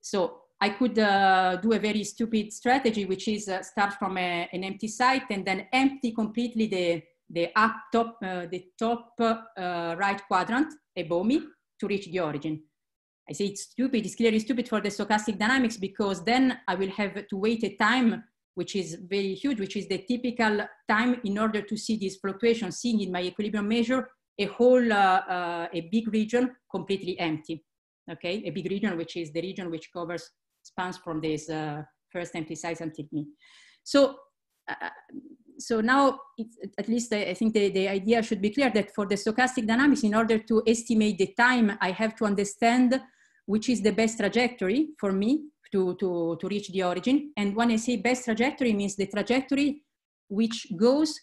So I could uh, do a very stupid strategy, which is uh, start from a, an empty site and then empty completely the, the up top, uh, the top uh, right quadrant above me to reach the origin. I say it's stupid, it's clearly stupid for the stochastic dynamics because then I will have to wait a time which is very huge, which is the typical time in order to see this fluctuation. seeing in my equilibrium measure a whole, uh, uh, a big region completely empty, okay? A big region, which is the region which covers, spans from this uh, first empty size until me. So uh, so now, at least I, I think the, the, idea should be clear that for the stochastic dynamics, in order to estimate the time, I have to understand which is the best trajectory for me to, to, to reach the origin. And when I say best trajectory means the trajectory which goes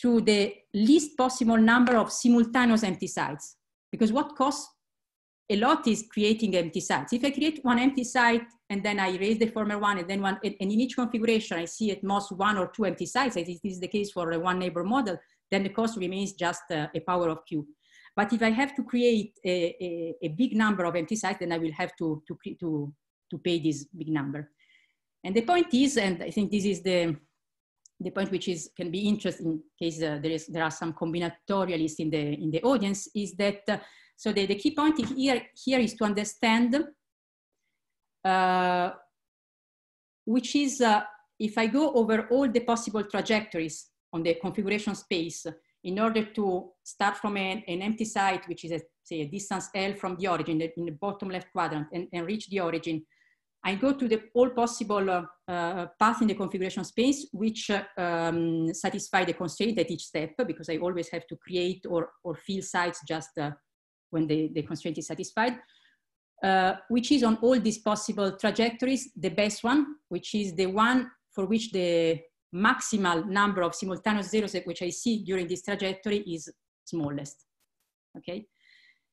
through the least possible number of simultaneous empty sites. Because what costs a lot is creating empty sites. If I create one empty site and then I erase the former one and then one, and in each configuration I see at most one or two empty sites, as is the case for a one neighbor model, then the cost remains just uh, a power of Q. But if I have to create a, a, a, big number of empty sites, then I will have to, to, to, to pay this big number. And the point is, and I think this is the, the point which is, can be interesting in case uh, there, is, there are some combinatorialists in the, in the audience, is that uh, so the, the key point here, here is to understand uh, which is, uh, if I go over all the possible trajectories on the configuration space in order to start from an, an empty site, which is a, say a distance L from the origin in the bottom left quadrant and, and reach the origin, I go to the all possible uh, uh, path in the configuration space, which uh, um, satisfy the constraint at each step, because I always have to create or, or fill sites just uh, when the, the constraint is satisfied, uh, which is on all these possible trajectories, the best one, which is the one for which the maximal number of simultaneous zeros which I see during this trajectory is smallest, okay?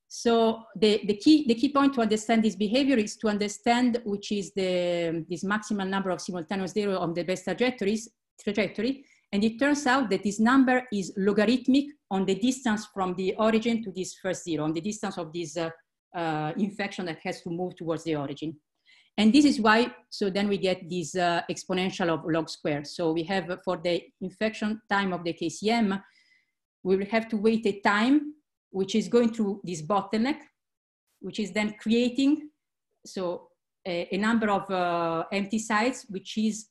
So the, the, key, the key point to understand this behavior is to understand which is the, this maximal number of simultaneous zero on the best trajectories, trajectory. And it turns out that this number is logarithmic on the distance from the origin to this first zero, on the distance of this uh, uh, infection that has to move towards the origin. And this is why, so then we get this uh, exponential of log squared. So we have uh, for the infection time of the KCM, we will have to wait a time which is going through this bottleneck, which is then creating, so a, a number of uh, empty sites, which is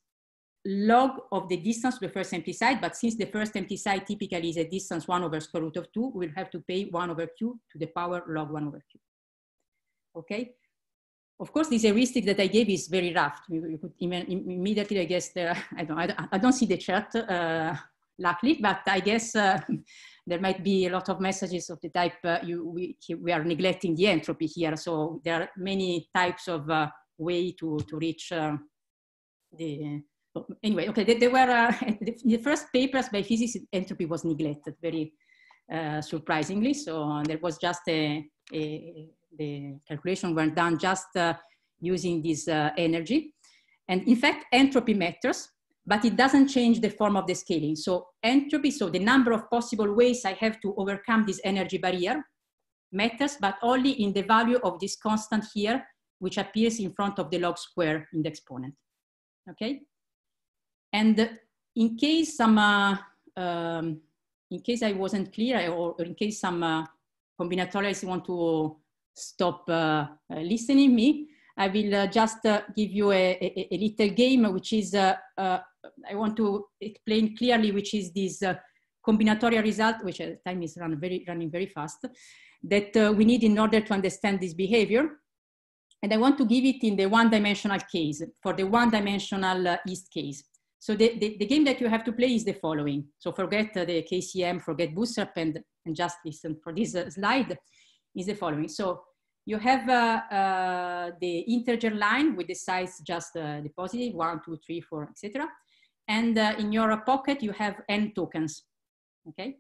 log of the distance to the first empty site, but since the first empty site typically is a distance one over square root of two, we'll have to pay one over q to the power log one over q. Okay? Of course, this heuristic that I gave is very rough. You, could immediately, I guess, there, (laughs) I, don't, I, don't, see the chart, uh, luckily, but I guess uh, (laughs) there might be a lot of messages of the type uh, you, we, we are neglecting the entropy here. So there are many types of uh, way to, to reach uh, the, anyway, okay, There were, uh, (laughs) the first papers by physics, entropy was neglected very uh, surprisingly. So uh, there was just a, a the calculation were done just uh, using this uh, energy. And in fact, entropy matters, but it doesn't change the form of the scaling. So entropy, so the number of possible ways I have to overcome this energy barrier matters, but only in the value of this constant here, which appears in front of the log square in the exponent, okay? And in case some, uh, um, in case I wasn't clear or in case some uh, combinatorialists want to stop uh, listening me, I will just give you a, a, a, little game, which is, I want to explain clearly, which is this combinatorial result, which at time is run very, running very fast, that uh, we need in order to understand this behavior. And I want to give it in the one-dimensional case, for the one-dimensional uh, East case. So the, the, the, game that you have to play is the following. So forget uh, the KCM, forget Bootstrap, and, and just listen for this uh, slide is the following. So you have uh, uh, the integer line with the size just uh, the positive, one, two, three, four, etc. And uh, in your pocket, you have n tokens, okay?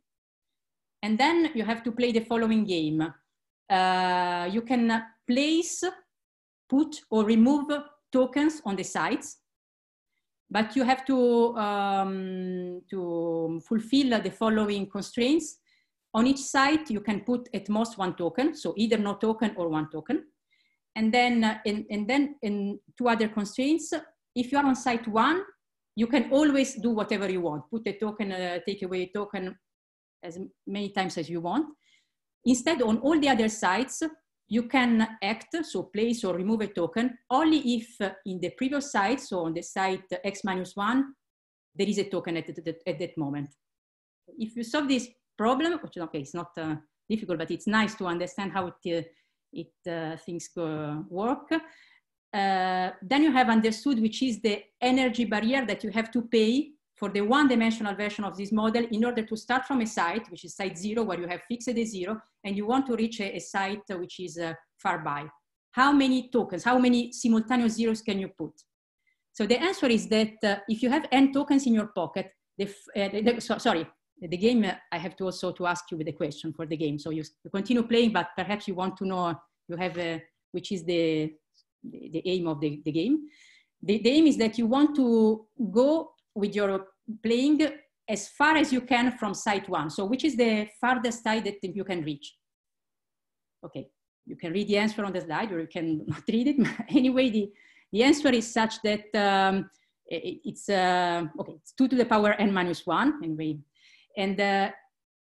And then you have to play the following game. you can place, put, or remove tokens on the sides but you have to, um, to fulfill the following constraints. On each site, you can put at most one token, so either no token or one token. And then, uh, in, and then in two other constraints, if you are on site one, you can always do whatever you want, put a token, uh, take away a token as many times as you want. Instead, on all the other sites, you can act, so place or remove a token, only if in the previous site, so on the site x minus one, there is a token at, that, at that moment. If you solve this problem, which okay, it's not uh, difficult, but it's nice to understand how it, uh, it uh, things go, work. Uh, then you have understood which is the energy barrier that you have to pay for the one-dimensional version of this model in order to start from a site, which is site zero, where you have fixed a zero, and you want to reach a, a site which is uh, far by. How many tokens, how many simultaneous zeros can you put? So the answer is that uh, if you have n tokens in your pocket, the, uh, the, the so, sorry, the game, uh, I have to also to ask you with a question for the game. So you, you continue playing, but perhaps you want to know, you have, a, uh, which is the, the, the aim of the, the game. The, the, aim is that you want to go with your playing as far as you can from site one. So which is the farthest side that you can reach? Okay, you can read the answer on the slide or you can (laughs) not read it. (laughs) anyway, the, the answer is such that um, it, it's, uh, okay, it's two to the power n minus one, anyway. And uh,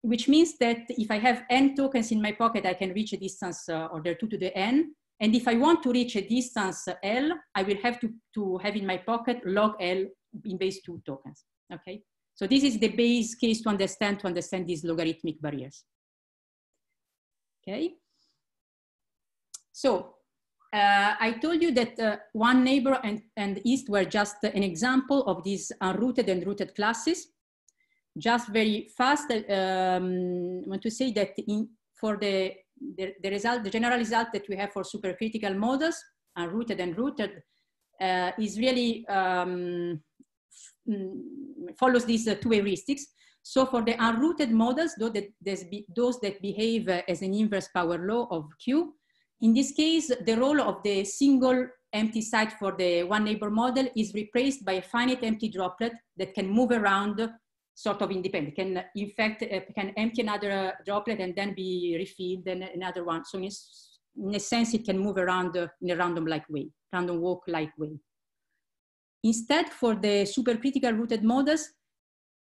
which means that if I have n tokens in my pocket, I can reach a distance uh, order two to the n. And if I want to reach a distance uh, L, I will have to, to have in my pocket log L in base two tokens, okay? So this is the base case to understand, to understand these logarithmic barriers, okay? So uh, I told you that uh, one neighbor and, and east were just an example of these unrooted and rooted classes. Just very fast, uh, um, I want to say that in, for the, the, the, result, the general result that we have for supercritical models, unrooted and rooted, uh, is really um, Mm, follows these uh, two heuristics. So for the unrooted models, those that, those that behave uh, as an inverse power law of Q, in this case, the role of the single empty site for the one neighbor model is replaced by a finite empty droplet that can move around sort of independent, can in fact, uh, can empty another uh, droplet and then be refilled and another one. So in a, in a sense, it can move around uh, in a random-like way, random walk-like way. Instead, for the supercritical rooted models,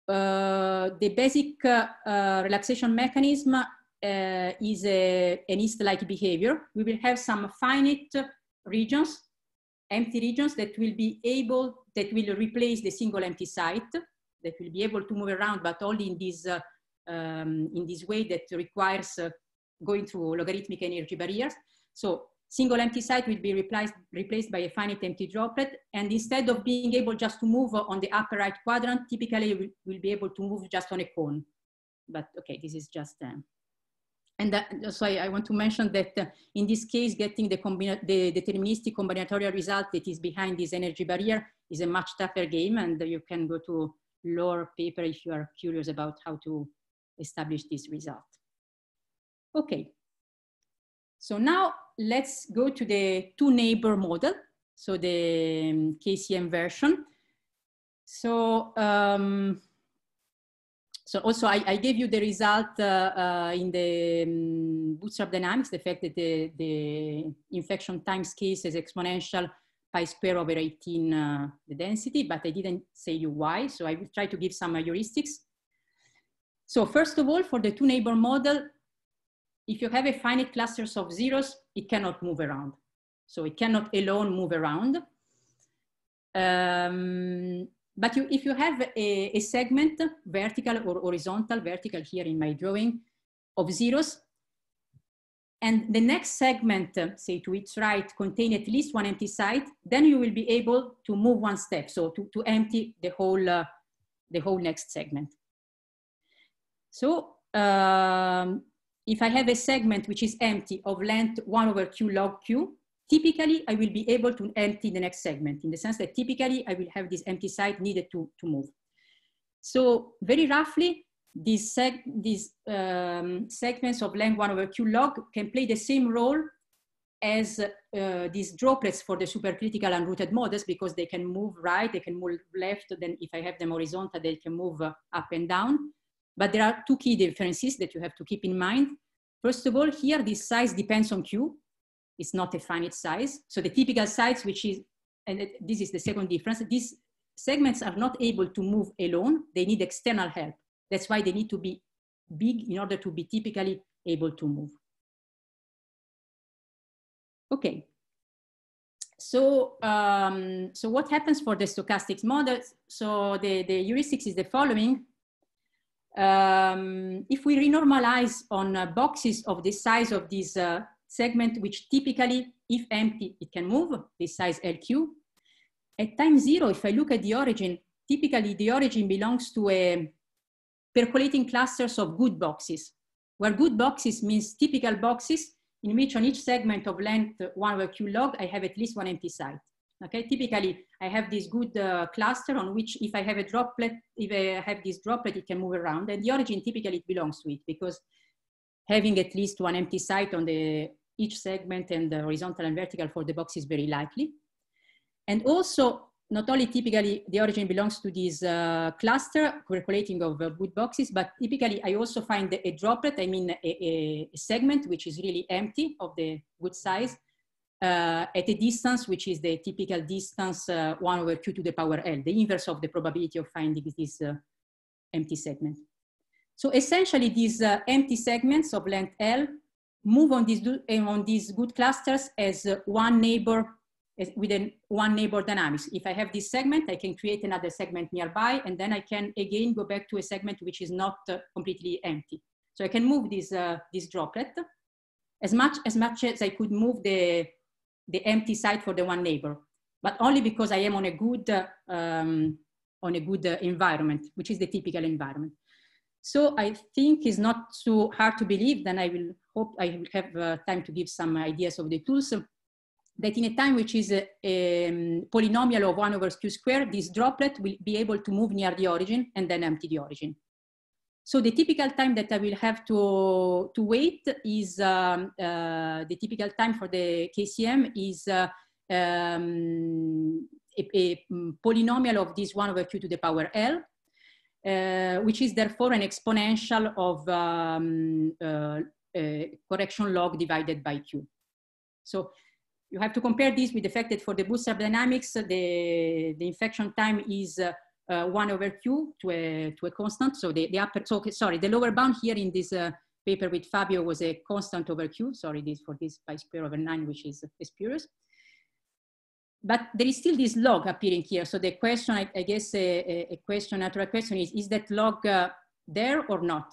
uh, the basic uh, uh, relaxation mechanism uh, is a, an yeast-like behavior. We will have some finite regions, empty regions that will be able, that will replace the single empty site, that will be able to move around, but only in this, uh, um, in this way that requires uh, going through logarithmic energy barriers. So single empty site will be replaced, replaced by a finite empty droplet. And instead of being able just to move on the upper right quadrant, typically we'll, will be able to move just on a cone. But okay, this is just, um, and that, so I, I, want to mention that uh, in this case, getting the, the deterministic combinatorial result that is behind this energy barrier is a much tougher game. And you can go to lower paper if you are curious about how to establish this result. Okay, so now let's go to the two neighbor model. So the KCM um, version. So, um, so also I, I, gave you the result uh, uh, in the um, bootstrap dynamics, the fact that the, the infection times case is exponential pi square over 18 uh, the density, but I didn't say you why. So I will try to give some heuristics. So first of all, for the two neighbor model, if you have a finite clusters of zeros, it cannot move around. So it cannot alone move around. Um, but you, if you have a, a, segment, vertical or horizontal, vertical here in my drawing, of zeros, and the next segment, uh, say to its right, contain at least one empty site, then you will be able to move one step, so to, to empty the whole, uh, the whole next segment. So um, if I have a segment which is empty of length 1 over q log q, typically I will be able to empty the next segment in the sense that typically I will have this empty site needed to, to move. So very roughly, these, seg um, segments of length 1 over q log can play the same role as uh, these droplets for the supercritical unrooted models because they can move right, they can move left, then if I have them horizontal, they can move uh, up and down. But there are two key differences that you have to keep in mind. First of all, here, this size depends on Q. It's not a finite size. So the typical size, which is, and this is the second difference, these segments are not able to move alone. They need external help. That's why they need to be big in order to be typically able to move. Okay. So, um, so what happens for the stochastic models? So the, the heuristics is the following. Um, if we renormalize on uh, boxes of the size of this uh, segment, which typically, if empty, it can move, the size LQ. At time zero, if I look at the origin, typically the origin belongs to a uh, percolating clusters of good boxes, where good boxes means typical boxes in which on each segment of length uh, 1 over q log, I have at least one empty site. Okay, typically I have this good uh, cluster on which if I have a droplet, if I have this droplet, it can move around and the origin typically it belongs to it because having at least one empty site on the each segment and the horizontal and vertical for the box is very likely. And also not only typically the origin belongs to this uh, cluster correlating of uh, good boxes, but typically I also find a droplet, I mean a, a, segment which is really empty of the good size uh, at a distance, which is the typical distance uh, 1 over q to the power l, the inverse of the probability of finding this uh, empty segment. So essentially, these uh, empty segments of length l move on these, uh, on these good clusters as uh, one neighbor as one neighbor dynamics. If I have this segment, I can create another segment nearby, and then I can again go back to a segment which is not completely empty. So I can move this, this droplet as much, as much as I could move the the empty site for the one neighbor, but only because I am on a good, uh, um, on a good uh, environment, which is the typical environment. So I think it's not too hard to believe, then I will hope I will have uh, time to give some ideas of the tools, um, that in a time which is a, uh, a um, polynomial of one over q squared, this droplet will be able to move near the origin and then empty the origin. So the typical time that I will have to, to wait is um, uh, the typical time for the KCM is uh, um, a, a, mm, polynomial of this 1 over q to the power L, uh, which is therefore an exponential of um, uh, uh, correction log divided by q. So you have to compare this with the fact that for the bootstrap dynamics, the, the infection time is uh, uh, 1 over q to a, to a constant. So the, the upper, so, sorry, the lower bound here in this uh, paper with Fabio was a constant over q. Sorry, this for this by square over 9, which is spurious. But there is still this log appearing here. So the question, I, I guess, a, a, question, natural question is, is that log uh, there or not?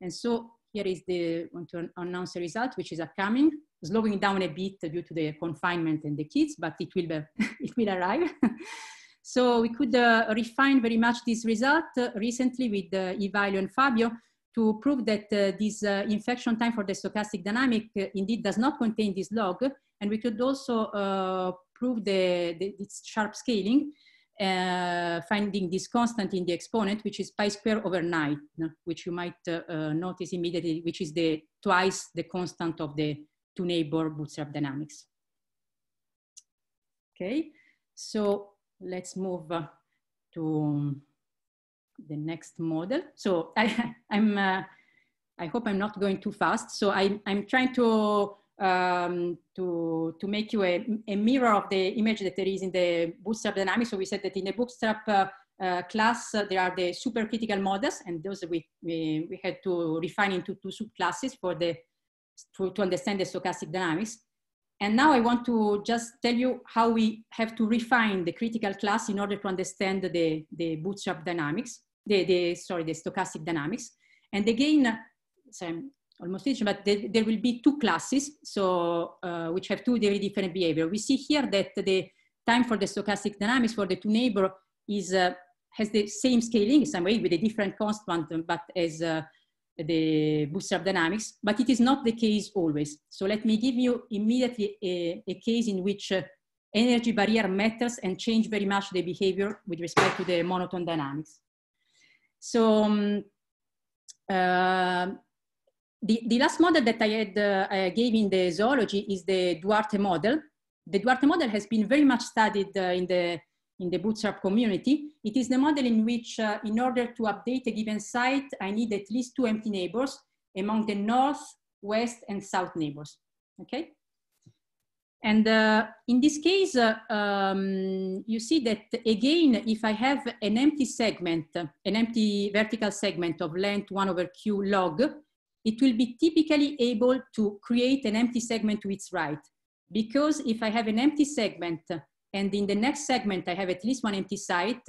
And so here is the, want to announce the result, which is upcoming, slowing down a bit due to the confinement and the kids, but it will, be, (laughs) it will arrive. So we could uh, refine very much this result uh, recently with uh, and Fabio to prove that uh, this infection time for the stochastic dynamic indeed does not contain this log. And we could also prove the, the, its sharp scaling. Uh, finding this constant in the exponent, which is pi square over 9, which you might uh, uh, notice immediately, which is the twice the constant of the two neighbor bootstrap dynamics. Okay, so let's move uh, to um, the next model. So I, am (laughs) uh, I hope I'm not going too fast. So I, I'm trying to, um, to, to make you a, a, mirror of the image that there is in the bootstrap dynamics. So we said that in the bootstrap uh, uh, class, uh, there are the supercritical models and those we, we, we had to refine into two subclasses for the, to understand the stochastic dynamics. And now I want to just tell you how we have to refine the critical class in order to understand the, the bootstrap dynamics, the, the, sorry, the stochastic dynamics. And again, so I'm almost finished, but there, there will be two classes, so uh, which have two very different behavior. We see here that the time for the stochastic dynamics for the two neighbor is, uh, has the same scaling in some way with a different constant, but as uh, the bootstrap dynamics, but it is not the case always. So let me give you immediately a, a case in which uh, energy barrier matters and change very much the behavior with respect to the monotone dynamics. So um, uh, the, the last model that I had uh, I gave in the zoology is the Duarte model. The Duarte model has been very much studied uh, in the in the Bootstrap community. It is the model in which, uh, in order to update a given site, I need at least two empty neighbors among the north, west, and south neighbors, okay? And uh, in this case, uh, um, you see that again, if I have an empty segment, an empty vertical segment of length one over q log, it will be typically able to create an empty segment to its right. Because if I have an empty segment and in the next segment, I have at least one empty site.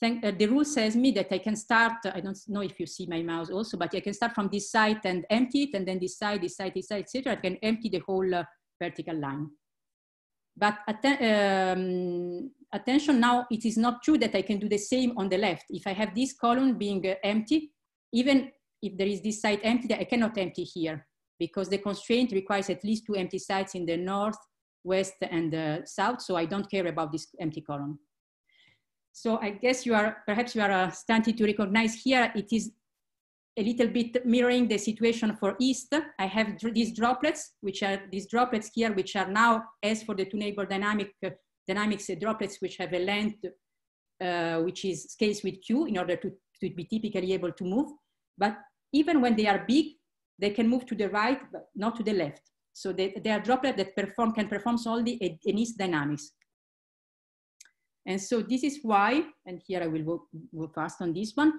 Thank, uh, the rule says me that I can start, I don't know if you see my mouse also, but I can start from this site and empty it, and then this side, this side, this side, etc. I can empty the whole uh, vertical line. But atten um, attention now, it is not true that I can do the same on the left. If I have this column being uh, empty, even if there is this site empty, I cannot empty here because the constraint requires at least two empty sites in the north west and uh, south, so I don't care about this empty column. So I guess you are, perhaps you are uh, starting to recognize here, it is a little bit mirroring the situation for east. I have these droplets, which are these droplets here, which are now, as for the two neighbor dynamic, uh, dynamics, uh, droplets which have a length uh, which is scales with Q in order to, to be typically able to move. But even when they are big, they can move to the right, but not to the left. So they, they are droplets that perform, can perform solely its dynamics. And so this is why, and here I will go, fast on this one,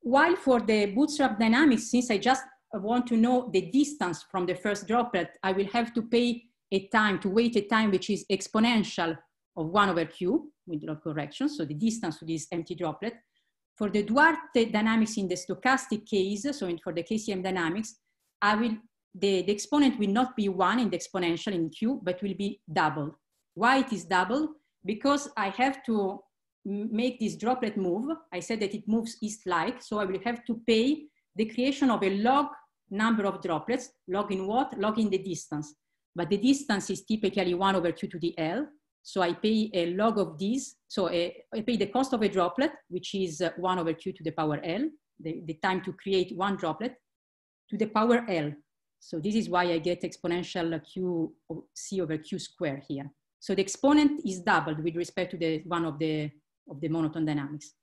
while for the bootstrap dynamics, since I just want to know the distance from the first droplet, I will have to pay a time, to wait a time which is exponential of one over q with log correction, so the distance to this empty droplet. For the Duarte dynamics in the stochastic case, so in, for the KCM dynamics, I will the, the exponent will not be one in the exponential in Q, but will be double. Why it is double? Because I have to make this droplet move. I said that it moves east-like, so I will have to pay the creation of a log number of droplets, log in what? Log in the distance. But the distance is typically one over Q to the L. So I pay a log of these. So I pay the cost of a droplet, which is uh, one over Q to the power L, the, the time to create one droplet to the power L. So this is why I get exponential q c over q square here. So the exponent is doubled with respect to the one of the of the monotone dynamics.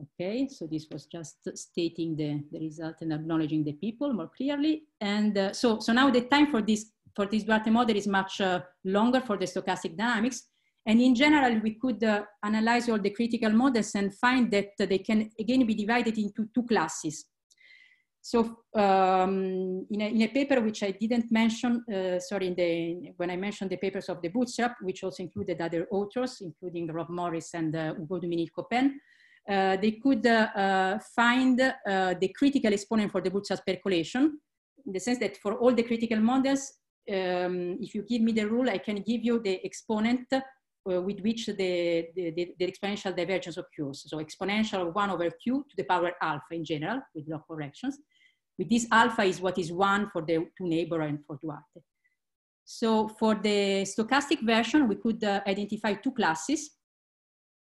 Okay, so this was just stating the, the result and acknowledging the people more clearly. And uh, so, so now the time for this for this Duarte model is much uh, longer for the stochastic dynamics. And in general, we could uh, analyze all the critical models and find that they can again be divided into two classes. So um, in, a, in, a, paper which I didn't mention, uh, sorry, in the, when I mentioned the papers of the bootstrap, which also included other authors, including Rob Morris and uh, Ugo Dominique Copen, uh, they could uh, uh, find uh, the critical exponent for the bootstrap percolation, in the sense that for all the critical models, um, if you give me the rule, I can give you the exponent with which the, the, the, exponential divergence occurs. So exponential 1 over q to the power alpha in general, with no corrections with this alpha is what is one for the two neighbor and for Duarte. So for the stochastic version, we could uh, identify two classes,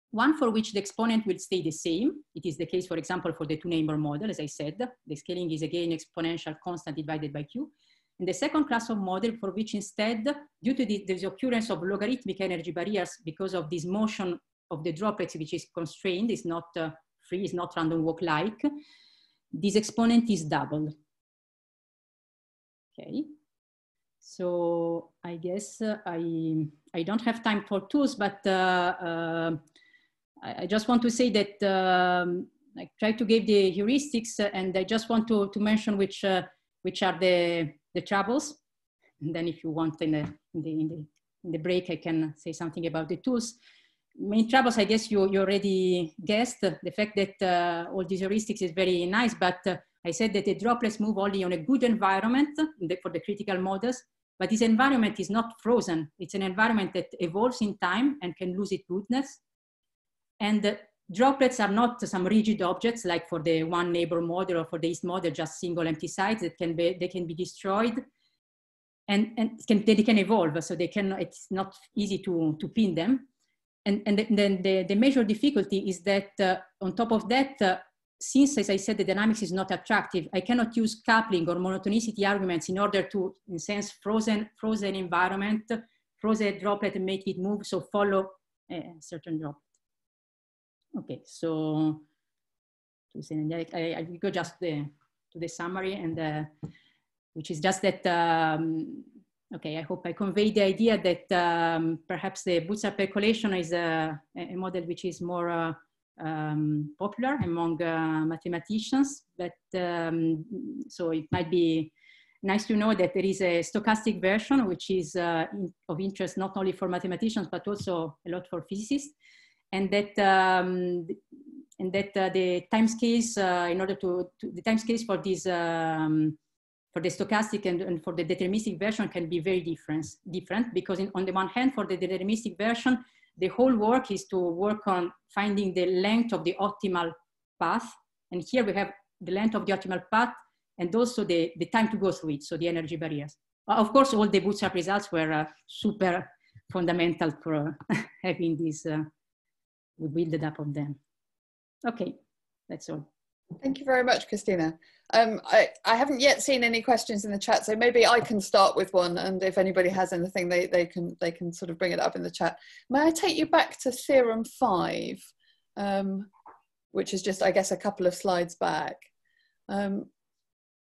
one for which the exponent will stay the same. It is the case, for example, for the two neighbor model, as I said, the scaling is again exponential constant divided by Q. And the second class of model for which instead, due to the, the occurrence of logarithmic energy barriers because of this motion of the droplets, which is constrained, is not uh, free, is not random walk-like, this exponent is double. Okay, so I guess uh, I, I don't have time for tools, but uh, uh, I, I, just want to say that um, I try to give the heuristics uh, and I just want to, to mention which, uh, which are the, the troubles. And then if you want in the, in the, in the, in the break, I can say something about the tools main troubles, I guess you, you already guessed the fact that uh, all these heuristics is very nice, but uh, I said that the droplets move only on a good environment for the critical models, but this environment is not frozen. It's an environment that evolves in time and can lose its goodness. And uh, droplets are not some rigid objects like for the one neighbor model or for the East model, just single empty sites that can be, they can be destroyed and, and can, they can evolve. So they can, it's not easy to, to pin them and, and then the, the major difficulty is that uh, on top of that, uh, since as I said, the dynamics is not attractive, I cannot use coupling or monotonicity arguments in order to, in sense, frozen, frozen environment, frozen droplet and make it move, so follow a certain droplet. Okay, so I, I, I go just the, uh, to the summary and uh, which is just that um, okay, I hope I conveyed the idea that um, perhaps the bootstrap calculation is a, a, model which is more uh, um, popular among uh, mathematicians, but um, so it might be nice to know that there is a stochastic version which is uh, in, of interest not only for mathematicians but also a lot for physicists, and that um, and that uh, the time scales uh, in order to, to, the time scales for these um, for the stochastic and, and, for the deterministic version can be very different, different because in, on the one hand, for the deterministic version, the whole work is to work on finding the length of the optimal path. And here we have the length of the optimal path and also the, the time to go through it, so the energy barriers. Uh, of course, all the bootstrap results were uh, super fundamental for uh, (laughs) having this, uh, we build it up on them. Okay, that's all. Thank you very much, Christina. Um, I, I haven't yet seen any questions in the chat, so maybe I can start with one, and if anybody has anything, they, they, can, they can sort of bring it up in the chat. May I take you back to Theorem 5, um, which is just, I guess, a couple of slides back. Um,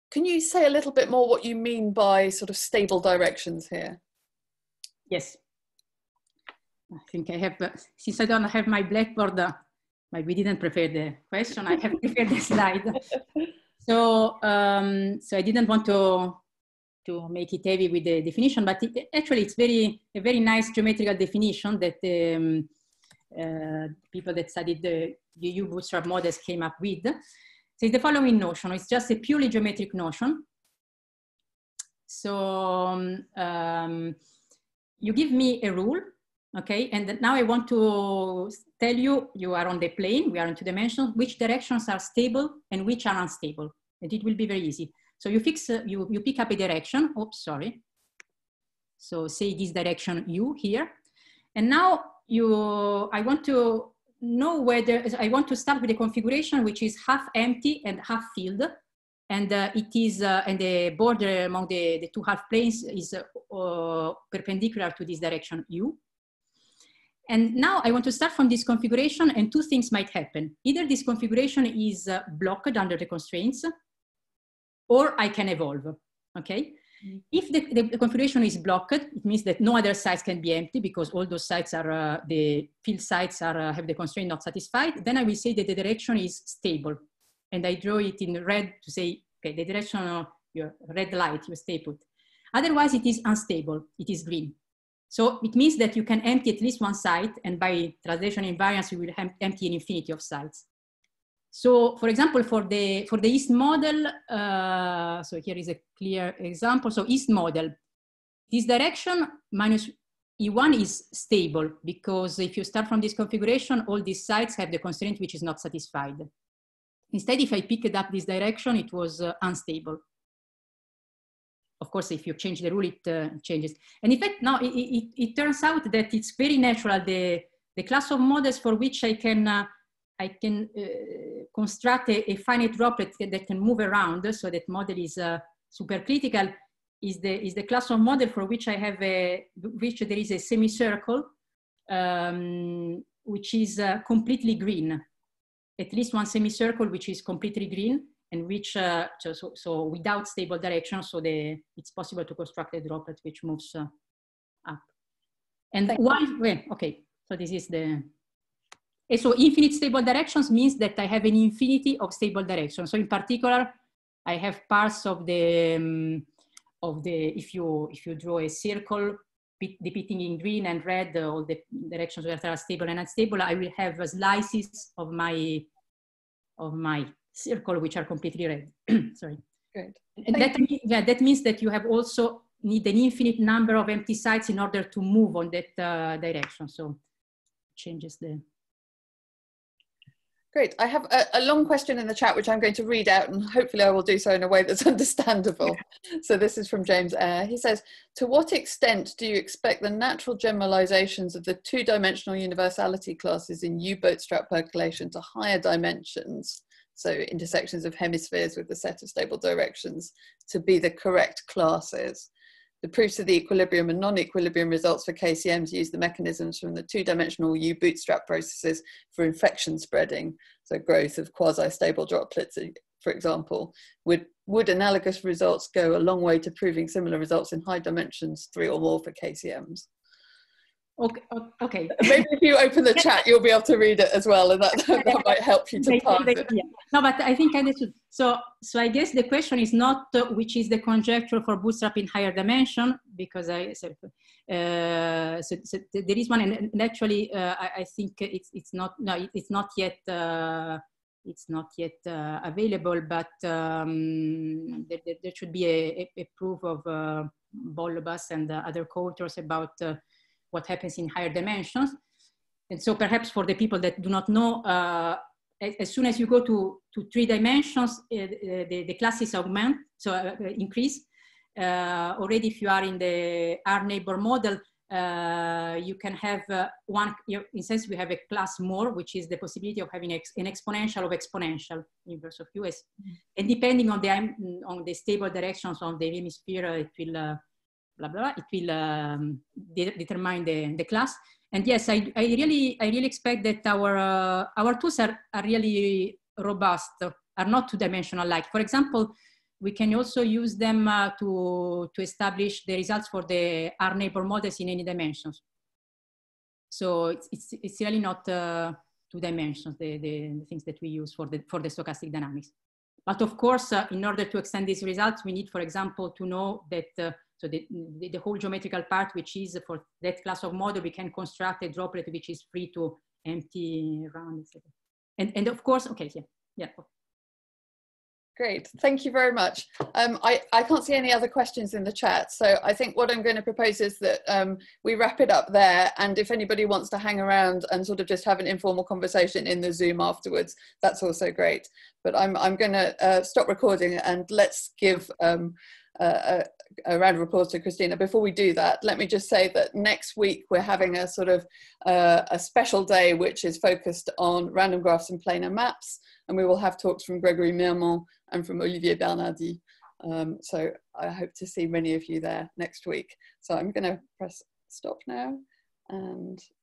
can you say a little bit more what you mean by sort of stable directions here? Yes. I think I have, since I don't have my blackboard, uh, but we didn't prepare the question. I have (laughs) prepared the slide. so, um, so I didn't want to, to make it heavy with the definition, but it, actually it's very, a very nice geometrical definition that um, uh, people that studied the UU bootstrap models came up with. So it's the following notion. It's just a purely geometric notion. So um, um you give me a rule Okay, and now I want to tell you, you are on the plane, we are in two dimensions, which directions are stable and which are unstable. And it will be very easy. So you fix, uh, you, you pick up a direction, oops, sorry. So say this direction U here. And now you, I want to know whether, I want to start with a configuration which is half empty and half filled. And uh, it is, uh, and the border among the, the two half planes is uh, uh, perpendicular to this direction U. And now I want to start from this configuration and two things might happen. Either this configuration is uh, blocked under the constraints or I can evolve, okay? Mm-hmm. If the, the, the, configuration is blocked, it means that no other sites can be empty because all those sites are, uh, the field sites are, uh, have the constraint not satisfied, then I will say that the direction is stable. And I draw it in red to say, okay, the direction of your red light, you stay put. Otherwise, it is unstable, it is green. So it means that you can empty at least one site, and by translation invariance, you will empty an infinity of sites. So for example, for the, for the East model, uh, so here is a clear example. So East model, this direction minus E1 is stable because if you start from this configuration, all these sites have the constraint which is not satisfied. Instead, if I picked up this direction, it was uh, unstable of course, if you change the rule, it uh, changes. And in fact, now it, it, it, turns out that it's very natural. The, the class of models for which I can, uh, I can uh, construct a, a, finite droplet that can move around so that model is uh, supercritical is the, is the class of model for which I have a, which there is a semicircle, um, which is uh, completely green, at least one semicircle, which is completely green and reach, uh, so, so, without stable direction, so they, it's possible to construct a droplet which moves uh, up. And why, well, okay, so this is the, and eh, so infinite stable directions means that I have an infinity of stable directions. So in particular, I have parts of the, um, of the, if you, if you draw a circle depicting in green and red uh, all the directions that are stable and unstable, I will have slices of my, of my circle which are completely red. (clears throat) Sorry. Good. And that, yeah, that means that you have also need an infinite number of empty sites in order to move on that uh, direction. So changes the. Great. I have a, a, long question in the chat, which I'm going to read out, and hopefully I will do so in a way that's (laughs) understandable. So this is from James Eyre. He says, to what extent do you expect the natural generalizations of the two-dimensional universality classes in U-boat strap percolation to higher dimensions? so intersections of hemispheres with a set of stable directions, to be the correct classes. The proofs of the equilibrium and non-equilibrium results for KCMs use the mechanisms from the two-dimensional U-bootstrap processes for infection spreading, so growth of quasi-stable droplets, uh, for example. Would, would analogous results go a long way to proving similar results in high dimensions, three or more for KCMs? Okay. okay. (laughs) Maybe if you open the chat, you'll be able to read it as well, and that, (laughs) that might help you to parse it. No, but I think I understood. So, so I guess the question is not uh, which is the conjecture for bootstrap in higher dimension, because I said, uh, so, so, there is one, and actually, uh, I, I, think it's it's not no, it's not yet. Uh, it's not yet uh, available, but um, there, there, should be a, a, a proof of uh, Bollobas and uh, other co-authors about what happens in higher dimensions. And so perhaps for the people that do not know, uh, as soon as you go to, to three dimensions, uh, uh, the, the classes augment, so uh, increase. already if you are in the R neighbor model, uh, you can have uh, one, you know, in sense, we have a class more, which is the possibility of having ex an exponential of exponential inverse of us. Mm -hmm. And depending on the, um, on the stable directions on the hemisphere, it will, uh, blah, blah, blah. It will um, de determine the, the class. And yes, I, I really I really expect that our uh, our tools are, are really robust, are not two-dimensional like. For example, we can also use them uh, to, to establish the results for the R neighbor models in any dimensions. So it's, it's, it's really not uh, two dimensions, the, the, the, things that we use for the, for the stochastic dynamics. But of course, uh, in order to extend these results, we need, for example, to know that uh, so the, the, the, whole geometrical part, which is for that class of model, we can construct a droplet which is free to empty around. And, and of course, okay, yeah, yeah. Great, thank you very much. Um, I, I can't see any other questions in the chat, so I think what I'm going to propose is that um, we wrap it up there, and if anybody wants to hang around and sort of just have an informal conversation in the Zoom afterwards, that's also great. But I'm, I'm going to uh, stop recording and let's give um, a, round of applause to Christina. Before we do that, let me just say that next week we're having a sort of uh, a special day which is focused on random graphs and planar maps, and we will have talks from Gregory Mirmont and from Olivier Bernardi. Um, so I hope to see many of you there next week. So I'm going to press stop now and